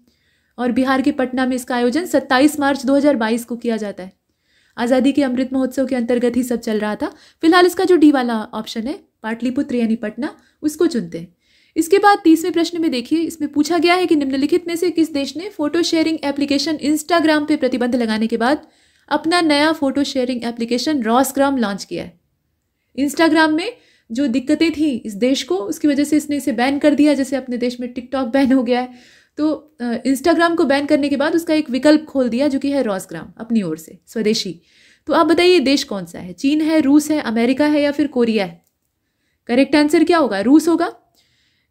और बिहार के पटना में इसका आयोजन 27 मार्च 2022 को किया जाता है आज़ादी के अमृत महोत्सव के अंतर्गत ही सब चल रहा था फिलहाल इसका जो डी वाला ऑप्शन है पाटलिपुत्र यानी पटना उसको चुनते हैं इसके बाद तीसवें प्रश्न में देखिए इसमें पूछा गया है कि निम्नलिखित में से किस देश ने फोटो शेयरिंग एप्लीकेशन इंस्टाग्राम पर प्रतिबंध लगाने के बाद अपना नया photo sharing application Rossgram launch किया है इंस्टाग्राम में जो दिक्कतें थी इस देश को उसकी वजह से इसने इसे बैन कर दिया जैसे अपने देश में टिकटॉक बैन हो गया है तो इंस्टाग्राम को बैन करने के बाद उसका एक विकल्प खोल दिया जो कि है रॉसग्राम अपनी ओर से स्वदेशी तो आप बताइए देश कौन सा है चीन है रूस है अमेरिका है या फिर कोरिया है करेक्ट आंसर क्या होगा रूस होगा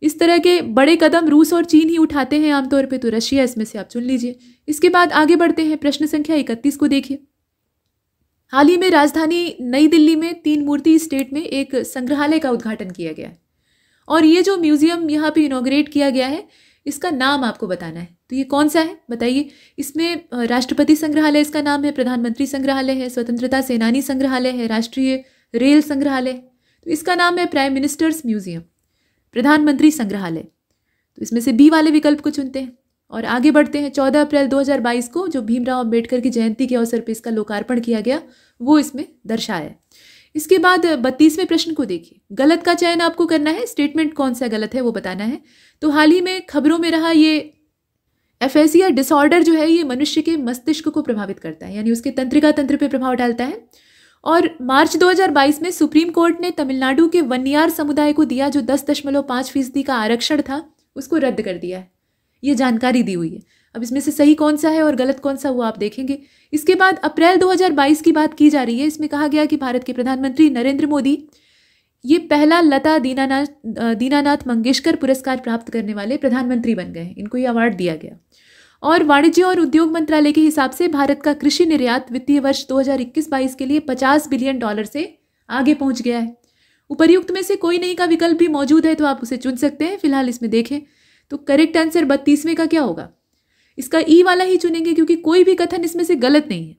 इस तरह के बड़े कदम रूस और चीन ही उठाते हैं आमतौर पर तो रशिया इसमें से आप चुन लीजिए इसके बाद आगे बढ़ते हैं प्रश्न संख्या इकतीस को देखिए हाल ही में राजधानी नई दिल्ली में तीन मूर्ति स्टेट में एक संग्रहालय का उद्घाटन किया गया है और ये जो म्यूज़ियम यहाँ पे इनोग्रेट किया गया है इसका नाम आपको बताना है तो ये कौन सा है बताइए इसमें राष्ट्रपति संग्रहालय इसका नाम है प्रधानमंत्री संग्रहालय है स्वतंत्रता सेनानी संग्रहालय है राष्ट्रीय रेल संग्रहालय तो इसका नाम है प्राइम मिनिस्टर्स म्यूज़ियम प्रधानमंत्री संग्रहालय तो इसमें से बी वाले विकल्प को चुनते हैं और आगे बढ़ते हैं चौदह अप्रैल 2022 को जो भीमराव अंबेडकर की जयंती के अवसर पर इसका लोकार्पण किया गया वो इसमें दर्शाया इसके बाद बत्तीसवें प्रश्न को देखिए गलत का चयन आपको करना है स्टेटमेंट कौन सा गलत है वो बताना है तो हाल ही में खबरों में रहा ये एफेसिया डिसऑर्डर जो है ये मनुष्य के मस्तिष्क को प्रभावित करता है यानी उसके तंत्रिका तंत्र पर प्रभाव डालता है और मार्च 2022 में सुप्रीम कोर्ट ने तमिलनाडु के वन्यार समुदाय को दिया जो दस दशमलव पाँच फीसदी का आरक्षण था उसको रद्द कर दिया है ये जानकारी दी हुई है अब इसमें से सही कौन सा है और गलत कौन सा वो आप देखेंगे इसके बाद अप्रैल 2022 की बात की जा रही है इसमें कहा गया कि भारत के प्रधानमंत्री नरेंद्र मोदी ये पहला लता दीनानाथ दीनानाथ मंगेशकर पुरस्कार प्राप्त करने वाले प्रधानमंत्री बन गए इनको ये अवार्ड दिया गया और वाणिज्य और उद्योग मंत्रालय के हिसाब से भारत का कृषि निर्यात वित्तीय वर्ष 2021-22 के लिए 50 बिलियन डॉलर से आगे पहुंच गया है उपरयुक्त में से कोई नहीं का विकल्प भी मौजूद है तो आप उसे चुन सकते हैं फिलहाल इसमें देखें तो करेक्ट आंसर बत्तीसवें का क्या होगा इसका ई वाला ही चुनेंगे क्योंकि कोई भी कथन इसमें से गलत नहीं है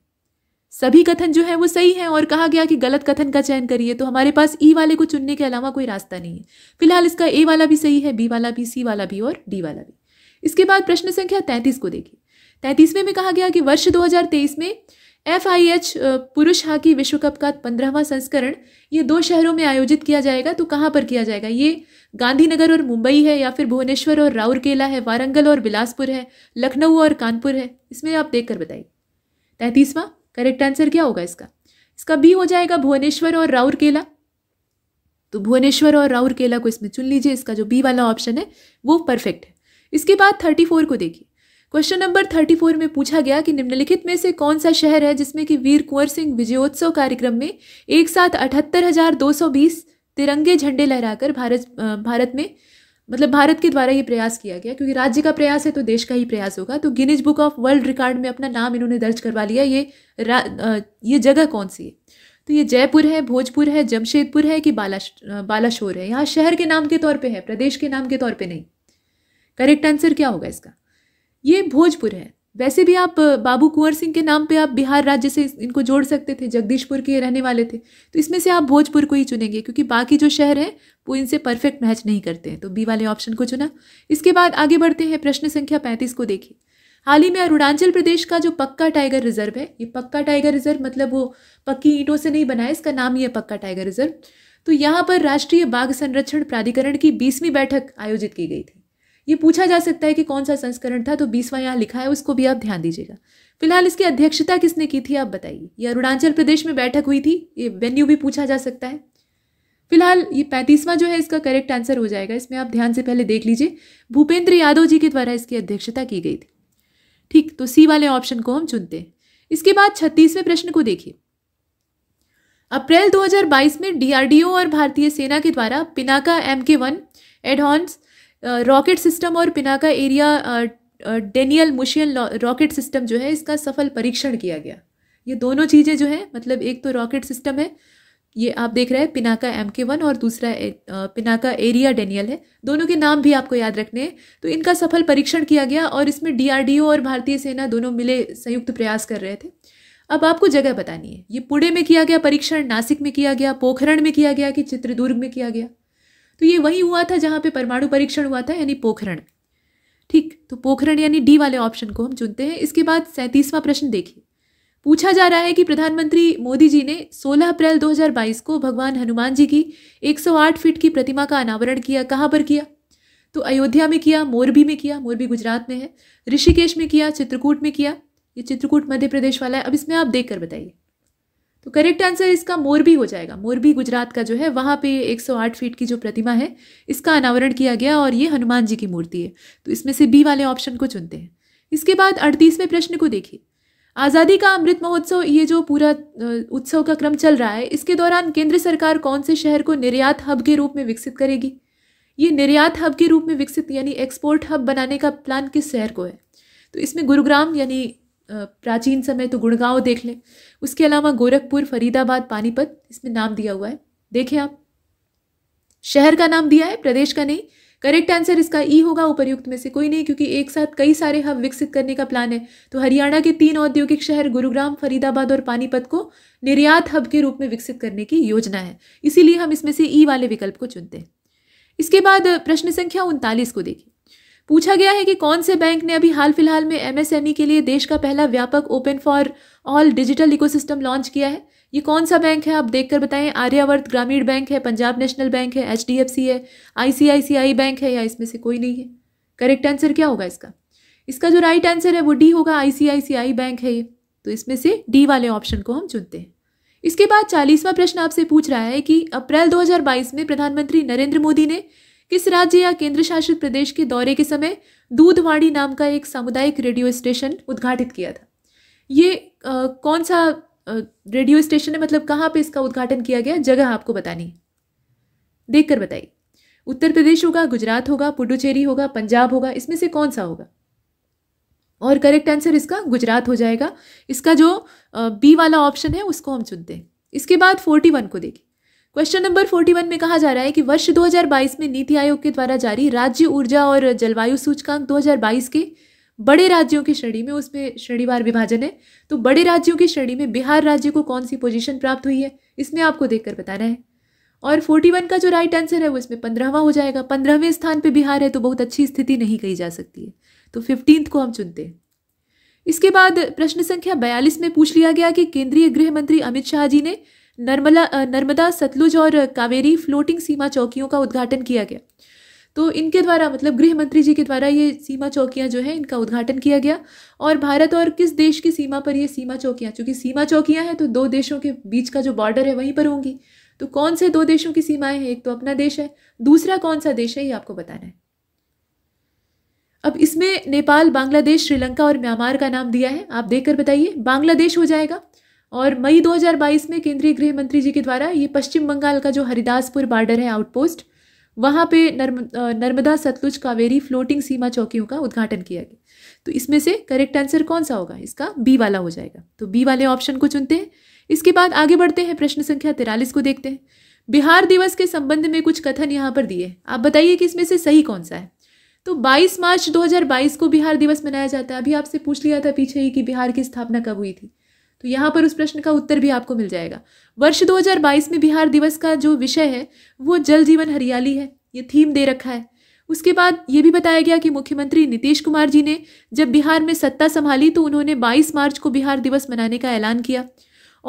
सभी कथन जो है वो सही हैं और कहा गया कि गलत कथन का चयन करिए तो हमारे पास ई वाले को चुनने के अलावा कोई रास्ता नहीं है फिलहाल इसका ए वाला भी सही है बी वाला भी सी वाला भी और डी वाला भी इसके बाद प्रश्न संख्या तैंतीस को देखिए तैंतीसवें में कहा गया कि वर्ष 2023 में एफ आई एच पुरुष हॉकी विश्व कप का पंद्रहवां संस्करण ये दो शहरों में आयोजित किया जाएगा तो कहाँ पर किया जाएगा ये गांधीनगर और मुंबई है या फिर भुवनेश्वर और राउरकेला है वारंगल और बिलासपुर है लखनऊ और कानपुर है इसमें आप देख कर बताइए तैंतीसवां करेक्ट आंसर क्या होगा इसका इसका बी हो जाएगा भुवनेश्वर और राउरकेला तो भुवनेश्वर और राउरकेला को इसमें चुन लीजिए इसका जो बी वाला ऑप्शन है वो परफेक्ट है इसके बाद थर्टी फोर को देखिए क्वेश्चन नंबर थर्टी फोर में पूछा गया कि निम्नलिखित में से कौन सा शहर है जिसमें कि वीर कुंवर सिंह विजयोत्सव कार्यक्रम में एक साथ अठहत्तर हजार दो सौ बीस तिरंगे झंडे लहराकर भारत भारत में मतलब भारत के द्वारा ये प्रयास किया गया क्योंकि राज्य का प्रयास है तो देश का ही प्रयास होगा तो Guinness book of world record में अपना नाम इन्होंने दर्ज करवा लिया ये ये जगह कौन सी है तो ये जयपुर है भोजपुर है जमशेदपुर है कि बाला बालाशोर है यहाँ शहर के नाम के तौर पे है प्रदेश के नाम के तौर पे नहीं करेक्ट आंसर क्या होगा इसका ये भोजपुर है वैसे भी आप बाबू कुंवर सिंह के नाम पे आप बिहार राज्य से इनको जोड़ सकते थे जगदीशपुर के रहने वाले थे तो इसमें से आप भोजपुर को ही चुनेंगे क्योंकि बाकी जो शहर हैं वो इनसे परफेक्ट मैच नहीं करते हैं तो बी वाले ऑप्शन को चुना इसके बाद आगे बढ़ते हैं प्रश्न संख्या पैंतीस को देखिए हाल ही में अरुणाचल प्रदेश का जो पक्का टाइगर रिजर्व है ये पक्का टाइगर रिजर्व मतलब वो पक्की ईंटों से नहीं बना है इसका नाम ही है पक्का टाइगर रिजर्व तो यहाँ पर राष्ट्रीय बाघ संरक्षण प्राधिकरण की बीसवीं बैठक आयोजित की गई थी ये पूछा जा सकता है कि कौन सा संस्करण था तो बीसवां यहाँ लिखा है उसको भी आप ध्यान दीजिएगा फिलहाल इसकी अध्यक्षता किसने की थी आप बताइए ये अरुणाचल प्रदेश में बैठक हुई थी ये वेन्यू भी पूछा जा सकता है फिलहाल ये पैंतीसवां जो है इसका करेक्ट आंसर हो जाएगा इसमें आप ध्यान से पहले देख लीजिए भूपेंद्र यादव जी के द्वारा इसकी अध्यक्षता की गई थी ठीक तो सी वाले ऑप्शन को हम चुनते हैं इसके बाद छत्तीसवें प्रश्न को देखिए अप्रैल 2022 में डीआरडीओ और भारतीय सेना के द्वारा पिनाका एम के वन एडहॉन्स रॉकेट सिस्टम और Pinaka area denial munition rocket system जो है इसका सफल परीक्षण किया गया ये दोनों चीज़ें जो है मतलब एक तो रॉकेट सिस्टम है ये आप देख रहे हैं पिनाका एम के वन और दूसरा ए, पिनाका एरिया डेनियल है दोनों के नाम भी आपको याद रखने हैं तो इनका सफल परीक्षण किया गया और इसमें डीआरडीओ और भारतीय सेना दोनों मिले संयुक्त प्रयास कर रहे थे अब आपको जगह बतानी है ये पुणे में किया गया परीक्षण नासिक में किया गया पोखरण में किया गया कि चित्रदुर्ग में किया गया तो ये वही हुआ था जहाँ पे परमाणु परीक्षण हुआ था यानी पोखरण ठीक तो पोखरण यानी डी वाले ऑप्शन को हम चुनते हैं इसके बाद सैंतीसवां प्रश्न देखिए पूछा जा रहा है कि प्रधानमंत्री मोदी जी ने 16 अप्रैल 2022 को भगवान हनुमान जी की 108 फीट की प्रतिमा का अनावरण किया कहाँ पर किया तो अयोध्या में किया मोरबी में किया मोरबी गुजरात में है ऋषिकेश में किया चित्रकूट में किया ये चित्रकूट मध्य प्रदेश वाला है अब इसमें आप देख कर बताइए तो करेक्ट आंसर इसका मोरबी हो जाएगा मोरबी गुजरात का जो है वहाँ पे 108 फीट की जो प्रतिमा है इसका अनावरण किया गया और ये हनुमान जी की मूर्ति है तो इसमें से बी वाले ऑप्शन को चुनते हैं इसके बाद अड़तीसवें प्रश्न को देखिए आज़ादी का अमृत महोत्सव ये जो पूरा उत्सव का क्रम चल रहा है इसके दौरान केंद्र सरकार कौन से शहर को निर्यात हब के रूप में विकसित करेगी ये निर्यात हब के रूप में विकसित यानी एक्सपोर्ट हब बनाने का प्लान किस शहर को है तो इसमें गुरुग्राम यानी प्राचीन समय तो गुड़गांव देख लें उसके अलावा गोरखपुर फरीदाबाद पानीपत इसमें नाम दिया हुआ है देखें आप शहर का नाम दिया है प्रदेश का नहीं करेक्ट आंसर इसका ई होगा उपरयुक्त में से कोई नहीं क्योंकि एक साथ कई सारे हब विकसित करने का प्लान है तो हरियाणा के तीन औद्योगिक शहर गुरुग्राम फरीदाबाद और पानीपत को निर्यात हब के रूप में विकसित करने की योजना है इसीलिए हम इसमें से ई वाले विकल्प को चुनते हैं इसके बाद प्रश्न संख्या उनतालीस को देखिए पूछा गया है कि कौन से बैंक ने अभी हाल फिलहाल में एमएसएमई e के लिए देश का पहला व्यापक open for all digital ecosystem launch किया है ये कौन सा बैंक है आप देखकर बताएं आर्यावर्त ग्रामीण बैंक है पंजाब नेशनल बैंक है एच है आईसीआईसीआई बैंक है या इसमें से कोई नहीं है करेक्ट आंसर क्या होगा इसका इसका जो राइट आंसर है वो डी होगा आईसीआईसीआई बैंक है ये तो इसमें से डी वाले ऑप्शन को हम चुनते हैं इसके बाद चालीसवां प्रश्न आपसे पूछ रहा है कि अप्रैल दो में प्रधानमंत्री नरेंद्र मोदी ने किस राज्य या केंद्र शासित प्रदेश के दौरे के समय दूधवाणी नाम का एक सामुदायिक रेडियो स्टेशन उद्घाटित किया था ये आ, कौन सा आ, रेडियो स्टेशन है मतलब कहाँ पे इसका उद्घाटन किया गया जगह आपको बतानी देख कर बताइए उत्तर प्रदेश होगा गुजरात होगा पुडुचेरी होगा पंजाब होगा इसमें से कौन सा होगा और करेक्ट आंसर इसका गुजरात हो जाएगा इसका जो बी वाला ऑप्शन है उसको हम चुनते हैं इसके बाद फोर्टी वन को देखिए क्वेश्चन नंबर 41 में कहा जा रहा है कि वर्ष 2022 में नीति आयोग के द्वारा जारी राज्य ऊर्जा और जलवायु सूचकांक 2022 के बड़े राज्यों की श्रेणी में उसमें श्रेणीवार विभाजन है तो बड़े राज्यों की श्रेणी में बिहार राज्य को कौन सी पोजीशन प्राप्त हुई है इसमें आपको देखकर बताना है और फोर्टी वन का जो राइट आंसर है वो इसमें पंद्रहवा हो जाएगा पंद्रहवें स्थान पर बिहार है तो बहुत अच्छी स्थिति नहीं कही जा सकती है तो फिफ्टींथ को हम चुनते हैं इसके बाद प्रश्न संख्या बयालीस में पूछ लिया गया कि केंद्रीय गृह मंत्री अमित शाह जी ने नर्मला नर्मदा सतलुज और कावेरी फ्लोटिंग सीमा चौकियों का उद्घाटन किया गया तो इनके द्वारा मतलब गृह मंत्री जी के द्वारा ये सीमा चौकियाँ जो है इनका उद्घाटन किया गया और भारत और किस देश की सीमा पर ये सीमा चौकियाँ चूँकि सीमा चौकियाँ हैं तो दो देशों के बीच का जो बॉर्डर है वहीं पर होंगी तो कौन से दो देशों की सीमाएं हैं एक तो अपना देश है दूसरा कौन सा देश है ये आपको बताना है अब इसमें नेपाल बांग्लादेश श्रीलंका और म्यांमार का नाम दिया है आप देखकर बताइए बांग्लादेश हो जाएगा और मई 2022 में केंद्रीय गृह मंत्री जी के द्वारा ये पश्चिम बंगाल का जो हरिदासपुर बॉर्डर है आउटपोस्ट वहाँ पे नर्म नर्मदा सतलुज कावेरी फ्लोटिंग सीमा चौकियों का उद्घाटन किया गया तो इसमें से करेक्ट आंसर कौन सा होगा इसका बी वाला हो जाएगा तो बी वाले ऑप्शन को चुनते हैं इसके बाद आगे बढ़ते हैं प्रश्न संख्या तिरालीस को देखते हैं बिहार दिवस के संबंध में कुछ कथन यहाँ पर दिए आप बताइए कि इसमें से सही कौन सा है तो 22 मार्च 2022 को बिहार दिवस मनाया जाता है अभी आपसे पूछ लिया था पीछे ही कि बिहार की स्थापना कब हुई थी तो यहाँ पर उस प्रश्न का उत्तर भी आपको मिल जाएगा वर्ष 2022 में बिहार दिवस का जो विषय है वो जल जीवन हरियाली है ये थीम दे रखा है उसके बाद ये भी बताया गया कि मुख्यमंत्री नीतीश कुमार जी ने जब बिहार में सत्ता संभाली तो उन्होंने 22 मार्च को बिहार दिवस मनाने का ऐलान किया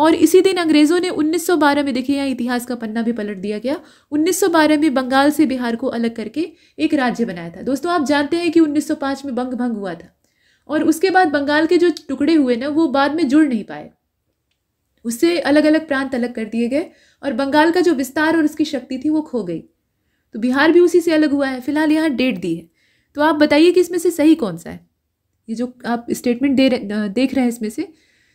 और इसी दिन अंग्रेज़ों ने 1912 में देखिए यहाँ इतिहास का पन्ना भी पलट दिया गया 1912 में बंगाल से बिहार को अलग करके एक राज्य बनाया था दोस्तों आप जानते हैं कि 1905 में बंग भंग हुआ था और उसके बाद बंगाल के जो टुकड़े हुए ना वो बाद में जुड़ नहीं पाए उससे अलग अलग प्रांत अलग कर दिए गए और बंगाल का जो विस्तार और उसकी शक्ति थी वो खो गई तो बिहार भी उसी से अलग हुआ है फिलहाल यहाँ डेट दी है तो आप बताइए कि इसमें से सही कौन सा है ये जो आप स्टेटमेंट दे रहे देख रहे हैं इसमें से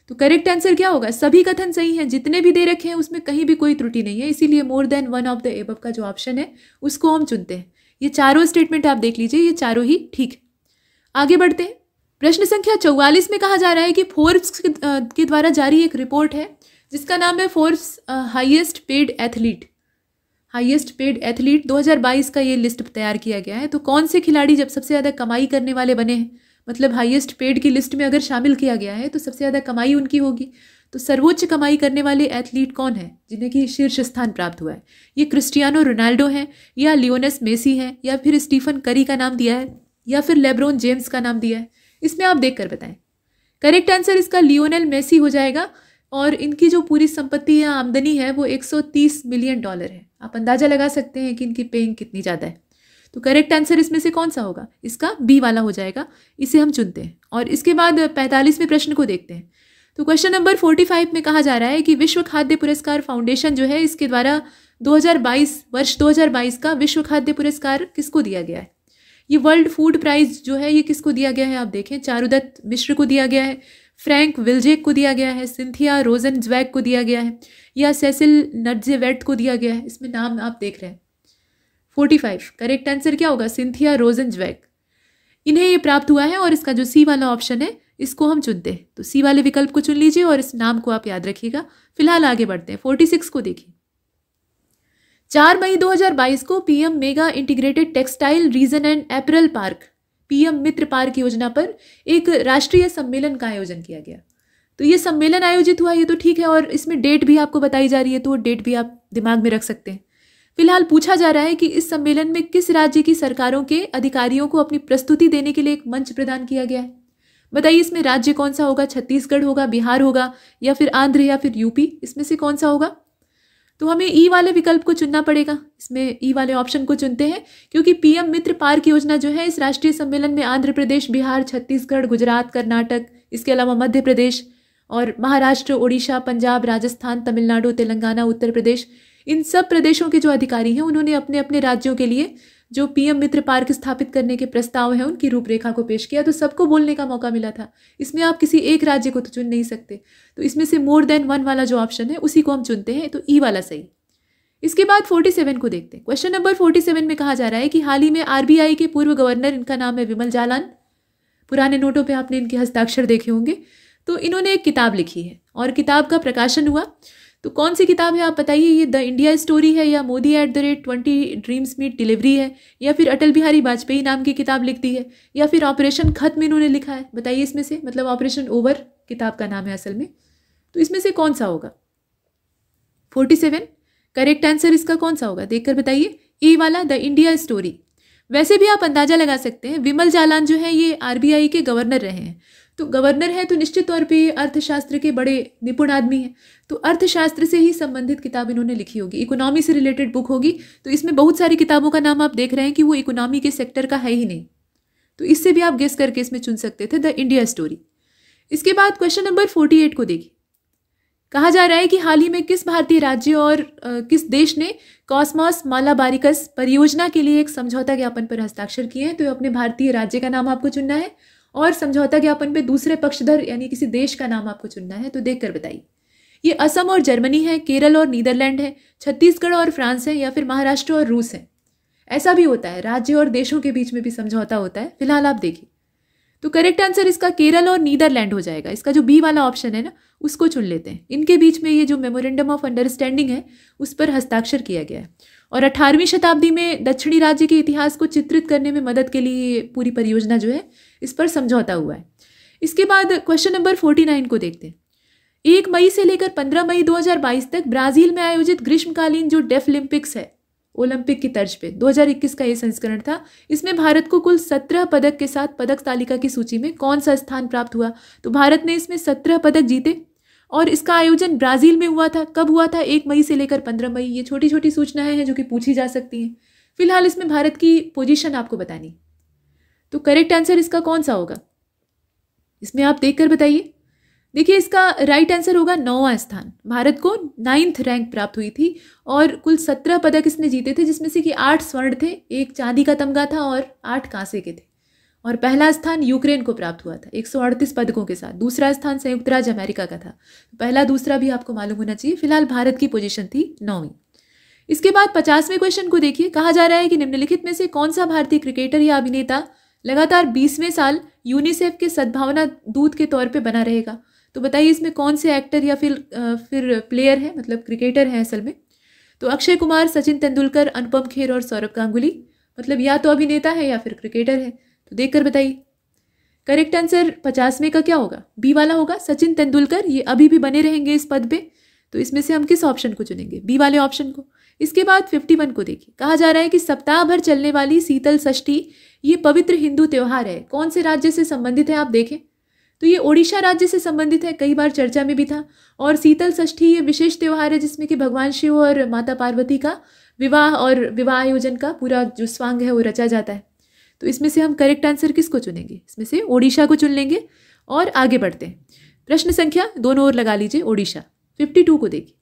तो करेक्ट आंसर क्या होगा सभी कथन सही हैं जितने भी दे रखे हैं उसमें कहीं भी कोई त्रुटि नहीं है इसीलिए more than one of the above का जो ऑप्शन है उसको हम चुनते हैं ये चारों स्टेटमेंट आप देख लीजिए ये चारों ही ठीक आगे बढ़ते हैं प्रश्न संख्या चौवालीस में कहा जा रहा है कि फोर्ब्स के द्वारा जारी एक रिपोर्ट है जिसका नाम है Forbes highest paid athlete highest paid athlete 2022 का ये लिस्ट तैयार किया गया है तो कौन से खिलाड़ी जब सबसे ज़्यादा कमाई करने वाले बने हैं मतलब हाईएस्ट पेड की लिस्ट में अगर शामिल किया गया है तो सबसे ज़्यादा कमाई उनकी होगी तो सर्वोच्च कमाई करने वाले एथलीट कौन है जिन्हें कि शीर्ष स्थान प्राप्त हुआ है ये क्रिस्टियानो रोनाल्डो हैं या लियोनस मेसी हैं या फिर स्टीफन करी का नाम दिया है या फिर लेब्रोन जेम्स का नाम दिया है इसमें आप देख कर बताएं करेक्ट आंसर इसका लियोनेल मेसी हो जाएगा और इनकी जो पूरी संपत्ति या आमदनी है वो 130 मिलियन डॉलर है आप अंदाज़ा लगा सकते हैं कि इनकी पेइंग कितनी ज़्यादा है तो करेक्ट आंसर इसमें से कौन सा होगा इसका बी वाला हो जाएगा इसे हम चुनते हैं और इसके बाद पैंतालीसवें प्रश्न को देखते हैं तो क्वेश्चन नंबर फोर्टी फाइव में कहा जा रहा है कि विश्व खाद्य पुरस्कार फाउंडेशन जो है इसके द्वारा 2022 वर्ष 2022 का विश्व खाद्य पुरस्कार किसको दिया गया है ये वर्ल्ड फूड प्राइज़ जो है ये किसको दिया गया है आप देखें चारुदत्त मिश्र को दिया गया है फ्रैंक विल्जेक को दिया गया है सिंथिया रोजन ज्वैक को दिया गया है या सेसिल नर्जेवेट को दिया गया है इसमें नाम आप देख रहे हैं फोर्टी फाइव करेक्ट आंसर क्या होगा सिंथिया रोजन ज्वैक इन्हें ये प्राप्त हुआ है और इसका जो सी वाला ऑप्शन है इसको हम चुनते हैं तो सी वाले विकल्प को चुन लीजिए और इस नाम को आप याद रखिएगा फिलहाल आगे बढ़ते हैं फोर्टी सिक्स को देखिए चार मई 2022 को PM mega integrated textile region and apparel park PM Mitra park योजना पर एक राष्ट्रीय सम्मेलन का आयोजन किया गया तो ये सम्मेलन आयोजित हुआ ये तो ठीक है और इसमें डेट भी आपको बताई जा रही है तो डेट भी आप दिमाग में रख सकते हैं फिलहाल पूछा जा रहा है कि इस सम्मेलन में किस राज्य की सरकारों के अधिकारियों को अपनी प्रस्तुति देने के लिए एक मंच प्रदान किया गया है बताइए इसमें राज्य कौन सा होगा छत्तीसगढ़ होगा बिहार होगा या फिर आंध्र या फिर यूपी इसमें से कौन सा होगा तो हमें ई e वाले विकल्प को चुनना पड़ेगा इसमें ई e वाले ऑप्शन को चुनते हैं क्योंकि पीएम मित्र पार्क योजना जो है इस राष्ट्रीय सम्मेलन में आंध्र प्रदेश बिहार छत्तीसगढ़ गुजरात कर्नाटक इसके अलावा मध्य प्रदेश और महाराष्ट्र ओडिशा पंजाब राजस्थान तमिलनाडु तेलंगाना उत्तर प्रदेश इन सब प्रदेशों के जो अधिकारी हैं उन्होंने अपने अपने राज्यों के लिए जो पीएम मित्र पार्क स्थापित करने के प्रस्ताव हैं उनकी रूपरेखा को पेश किया तो सबको बोलने का मौका मिला था इसमें आप किसी एक राज्य को तो चुन नहीं सकते तो इसमें से मोर देन वन वाला जो ऑप्शन है उसी को हम चुनते हैं तो ई e वाला सही इसके बाद 47 को देखते हैं क्वेश्चन नंबर 47 में कहा जा रहा है कि हाल ही में आरबीआई के पूर्व गवर्नर इनका नाम है विमल जालान पुराने नोटों पे आपने इनके हस्ताक्षर देखे होंगे तो इन्होंने एक किताब लिखी है और किताब का प्रकाशन हुआ तो कौन सी किताब है आप बताइए ये द इंडिया स्टोरी है या Modi at the rate twenty dreams meet delivery है या फिर अटल बिहारी वाजपेयी नाम की किताब लिख दी है या फिर ऑपरेशन खत्म इन्होंने लिखा है बताइए इसमें से मतलब ऑपरेशन ओवर किताब का नाम है असल में तो इसमें से कौन सा होगा फोर्टी सेवन करेक्ट आंसर इसका कौन सा होगा देखकर बताइए ए वाला द इंडिया स्टोरी वैसे भी आप अंदाजा लगा सकते हैं विमल जालान जो है ये आरबीआई के गवर्नर रहे हैं तो गवर्नर है तो निश्चित तौर पे अर्थशास्त्र के बड़े निपुण आदमी हैं तो अर्थशास्त्र से ही संबंधित किताब इन्होंने लिखी होगी इकोनॉमी से रिलेटेड बुक होगी तो इसमें बहुत सारी किताबों का नाम आप देख रहे हैं कि वो इकोनॉमी के सेक्टर का है ही नहीं तो इससे भी आप गेस करके इसमें चुन सकते थे द इंडिया स्टोरी इसके बाद क्वेश्चन नंबर फोर्टी एट को देखिए कहा जा रहा है कि हाल ही में किस भारतीय राज्य और आ, किस देश ने कॉस्मॉस मालाबारिकस परियोजना के लिए एक समझौता ज्ञापन पर हस्ताक्षर किए हैं तो अपने भारतीय राज्य का नाम आपको चुनना है और समझौता ज्ञापन पे दूसरे पक्षधर यानी किसी देश का नाम आपको चुनना है तो देख कर बताइए ये असम और जर्मनी है केरल और नीदरलैंड है छत्तीसगढ़ और फ्रांस है या फिर महाराष्ट्र और रूस है ऐसा भी होता है राज्य और देशों के बीच में भी समझौता होता है फिलहाल आप देखिए तो करेक्ट आंसर इसका केरल और नीदरलैंड हो जाएगा इसका जो बी वाला ऑप्शन है ना उसको चुन लेते हैं इनके बीच में ये जो मेमोरेंडम ऑफ अंडरस्टैंडिंग है उस पर हस्ताक्षर किया गया है और अठारहवीं शताब्दी में दक्षिणी राज्य के इतिहास को चित्रित करने में मदद के लिए पूरी परियोजना जो है इस पर समझौता हुआ है इसके बाद क्वेश्चन नंबर फोर्टी नाइन को देखते हैं एक मई से लेकर पंद्रह मई दो हज़ार बाईस तक ब्राज़ील में आयोजित ग्रीष्मकालीन जो डेफलिम्पिक्स है ओलंपिक की तर्ज पे 2021 का ये संस्करण था इसमें भारत को कुल 17 पदक के साथ पदक तालिका की सूची में कौन सा स्थान प्राप्त हुआ तो भारत ने इसमें 17 पदक जीते और इसका आयोजन ब्राज़ील में हुआ था कब हुआ था एक मई से लेकर पंद्रह मई ये छोटी छोटी सूचनाएं हैं जो कि पूछी जा सकती हैं फिलहाल इसमें भारत की पोजीशन आपको बतानी तो करेक्ट आंसर इसका कौन सा होगा इसमें आप देख कर बताइए देखिए इसका राइट आंसर होगा नौवा स्थान भारत को नाइन्थ रैंक प्राप्त हुई थी और कुल सत्रह पदक इसने जीते थे जिसमें से कि आठ स्वर्ण थे एक चांदी का तमगा था और आठ कांसे के थे और पहला स्थान यूक्रेन को प्राप्त हुआ था एक पदकों के साथ दूसरा स्थान संयुक्त राज्य अमेरिका का था पहला दूसरा भी आपको मालूम होना चाहिए फिलहाल भारत की पोजिशन थी नौवीं इसके बाद पचासवें क्वेश्चन को देखिए कहा जा रहा है कि निम्नलिखित में से कौन सा भारतीय क्रिकेटर या अभिनेता लगातार बीसवें साल यूनिसेफ के सद्भावना दूत के तौर पे बना रहेगा तो बताइए इसमें कौन से एक्टर या फिर फिर प्लेयर हैं मतलब क्रिकेटर हैं असल में तो अक्षय कुमार सचिन तेंदुलकर अनुपम खेर और सौरभ गांगुली मतलब या तो अभिनेता है या फिर क्रिकेटर है तो देख कर बताइए करेक्ट आंसर पचासवें का क्या होगा बी वाला होगा सचिन तेंदुलकर ये अभी भी बने रहेंगे इस पद पे तो इसमें से हम किस ऑप्शन को चुनेंगे बी वाले ऑप्शन को इसके बाद 51 को देखिए कहा जा रहा है कि सप्ताह भर चलने वाली शीतल षष्ठी ये पवित्र हिंदू त्यौहार है कौन से राज्य से संबंधित है आप देखें तो ये ओडिशा राज्य से संबंधित है कई बार चर्चा में भी था और शीतल षष्ठी ये विशेष त्यौहार है जिसमें कि भगवान शिव और माता पार्वती का विवाह और विवाह आयोजन का पूरा जो स्वांग है वो रचा जाता है तो इसमें से हम करेक्ट आंसर किसको चुनेंगे इसमें से ओडिशा को चुन लेंगे और आगे बढ़ते हैं प्रश्न संख्या दोनों ओर लगा लीजिए ओडिशा फिफ्टी टू को देखिए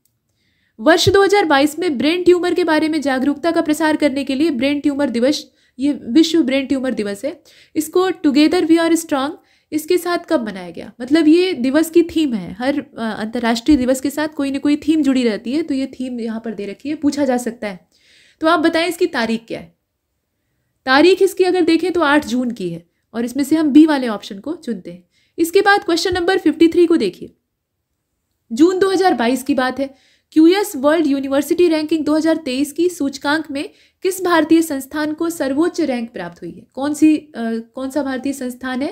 वर्ष 2022 में ब्रेन ट्यूमर के बारे में जागरूकता का प्रसार करने के लिए ब्रेन ट्यूमर दिवस ये विश्व ब्रेन ट्यूमर दिवस है इसको टुगेदर वी आर स्ट्रांग इसके साथ कब मनाया गया मतलब ये दिवस की थीम है हर अंतर्राष्ट्रीय दिवस के साथ कोई ना कोई थीम जुड़ी रहती है तो ये थीम यहाँ पर दे रखी है पूछा जा सकता है तो आप बताएं इसकी तारीख क्या है तारीख इसकी अगर देखें तो आठ जून की है और इसमें से हम बी वाले ऑप्शन को चुनते हैं इसके बाद क्वेश्चन नंबर फिफ्टी थ्री को देखिए जून दो की बात है क्यूएस वर्ल्ड यूनिवर्सिटी रैंकिंग 2023 की सूचकांक में किस भारतीय संस्थान को सर्वोच्च रैंक प्राप्त हुई है कौन सी आ, कौन सा भारतीय संस्थान है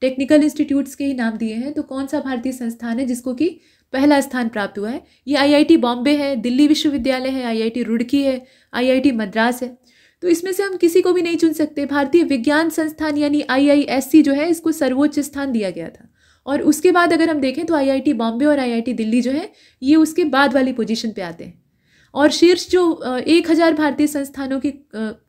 टेक्निकल इंस्टीट्यूट्स के ही नाम दिए हैं तो कौन सा भारतीय संस्थान है जिसको कि पहला स्थान प्राप्त हुआ है ये आईआईटी बॉम्बे है दिल्ली विश्वविद्यालय है आईआईटी रुड़की है आईआईटी मद्रास है तो इसमें से हम किसी को भी नहीं चुन सकते भारतीय विज्ञान संस्थान यानी आईआईएससी जो है इसको सर्वोच्च स्थान दिया गया था और उसके बाद अगर हम देखें तो आईआईटी बॉम्बे और आईआईटी दिल्ली जो है ये उसके बाद वाली पोजीशन पे आते हैं और शीर्ष जो एक हज़ार भारतीय संस्थानों की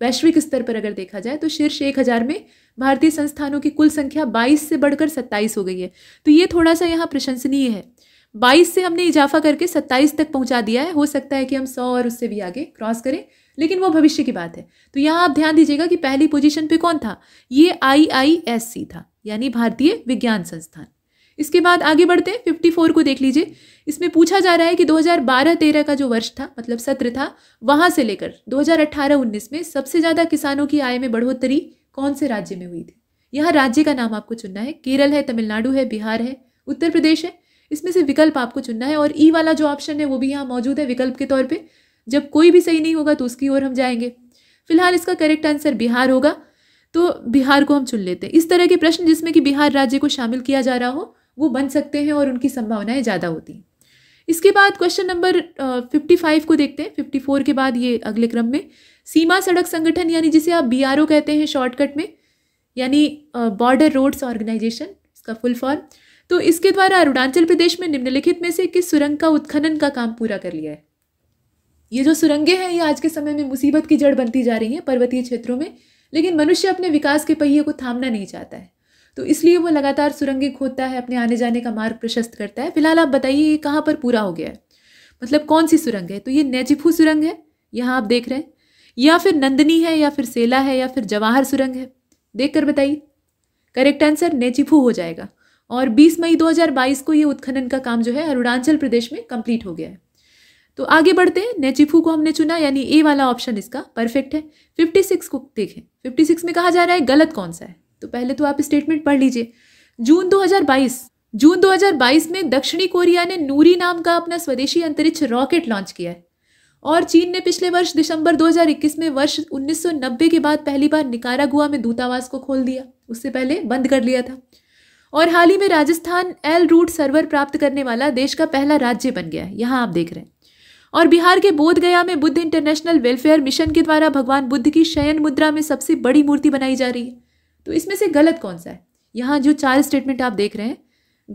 वैश्विक स्तर पर अगर देखा जाए तो शीर्ष एक हज़ार में भारतीय संस्थानों की कुल संख्या बाईस से बढ़कर सत्ताईस हो गई है तो ये थोड़ा सा यहाँ प्रशंसनीय है बाईस से हमने इजाफा करके सत्ताईस तक पहुँचा दिया है हो सकता है कि हम सौ और उससे भी आगे क्रॉस करें लेकिन वो भविष्य की बात है तो यहाँ आप ध्यान दीजिएगा कि पहली पोजीशन पे कौन था ये आई आई एस सी था यानी भारतीय विज्ञान संस्थान इसके बाद आगे बढ़ते हैं फिफ्टी फोर को देख लीजिए इसमें पूछा जा रहा है कि 2012-13 का जो वर्ष था मतलब सत्र था वहाँ से लेकर 2018-19 में सबसे ज़्यादा किसानों की आय में बढ़ोतरी कौन से राज्य में हुई थी यहाँ राज्य का नाम आपको चुनना है केरल है तमिलनाडु है बिहार है उत्तर प्रदेश है इसमें से विकल्प आपको चुनना है और ई वाला जो ऑप्शन है वो भी यहाँ मौजूद है विकल्प के तौर पर जब कोई भी सही नहीं होगा तो उसकी ओर हम जाएंगे फिलहाल इसका करेक्ट आंसर बिहार होगा तो बिहार को हम चुन लेते हैं इस तरह के प्रश्न जिसमें कि बिहार राज्य को शामिल किया जा रहा हो वो बन सकते हैं और उनकी संभावनाएं ज़्यादा होती हैं इसके बाद क्वेश्चन नंबर फिफ्टी फाइव को देखते हैं फिफ्टी फोर के बाद ये अगले क्रम में सीमा सड़क संगठन यानी जिसे आप बी कहते हैं शॉर्टकट में यानी बॉर्डर रोड्स ऑर्गेनाइजेशन इसका फुल फॉर्म तो इसके द्वारा अरुणाचल प्रदेश में निम्नलिखित में से किस सुरंग का उत्खनन का काम पूरा कर लिया है ये जो सुरंगें हैं ये आज के समय में मुसीबत की जड़ बनती जा रही हैं पर्वतीय क्षेत्रों में लेकिन मनुष्य अपने विकास के पहिए को थामना नहीं चाहता है तो इसलिए वो लगातार सुरंगें खोदता है अपने आने जाने का मार्ग प्रशस्त करता है फिलहाल आप बताइए ये कहाँ पर पूरा हो गया है मतलब कौन सी सुरंग है तो ये नेजिफू सुरंग है यहाँ आप देख रहे हैं या फिर नंदनी है या फिर सेला है या फिर जवाहर सुरंग है देख कर बताइए करेक्ट आंसर नेचिफू हो जाएगा और 20 मई 2022 को ये उत्खनन का काम जो है अरुणाचल प्रदेश में कंप्लीट हो गया है तो आगे बढ़ते हैं नेचिफू को हमने चुना यानी ए वाला ऑप्शन इसका परफेक्ट है 56 को देखें 56 में कहा जा रहा है गलत कौन सा है तो पहले तो आप स्टेटमेंट पढ़ लीजिए जून 2022 जून 2022 में दक्षिणी कोरिया ने नूरी नाम का अपना स्वदेशी अंतरिक्ष रॉकेट लॉन्च किया है और चीन ने पिछले वर्ष दिसंबर 2021 में वर्ष 1990 के बाद पहली बार निकारागुआ में दूतावास को खोल दिया उससे पहले बंद कर लिया था और हाल ही में राजस्थान एल रूट सर्वर प्राप्त करने वाला देश का पहला राज्य बन गया है यहाँ आप देख रहे हैं और बिहार के बोधगया में बुद्ध इंटरनेशनल वेलफेयर मिशन के द्वारा भगवान बुद्ध की शयन मुद्रा में सबसे बड़ी मूर्ति बनाई जा रही है तो इसमें से गलत कौन सा है यहाँ जो चार स्टेटमेंट आप देख रहे हैं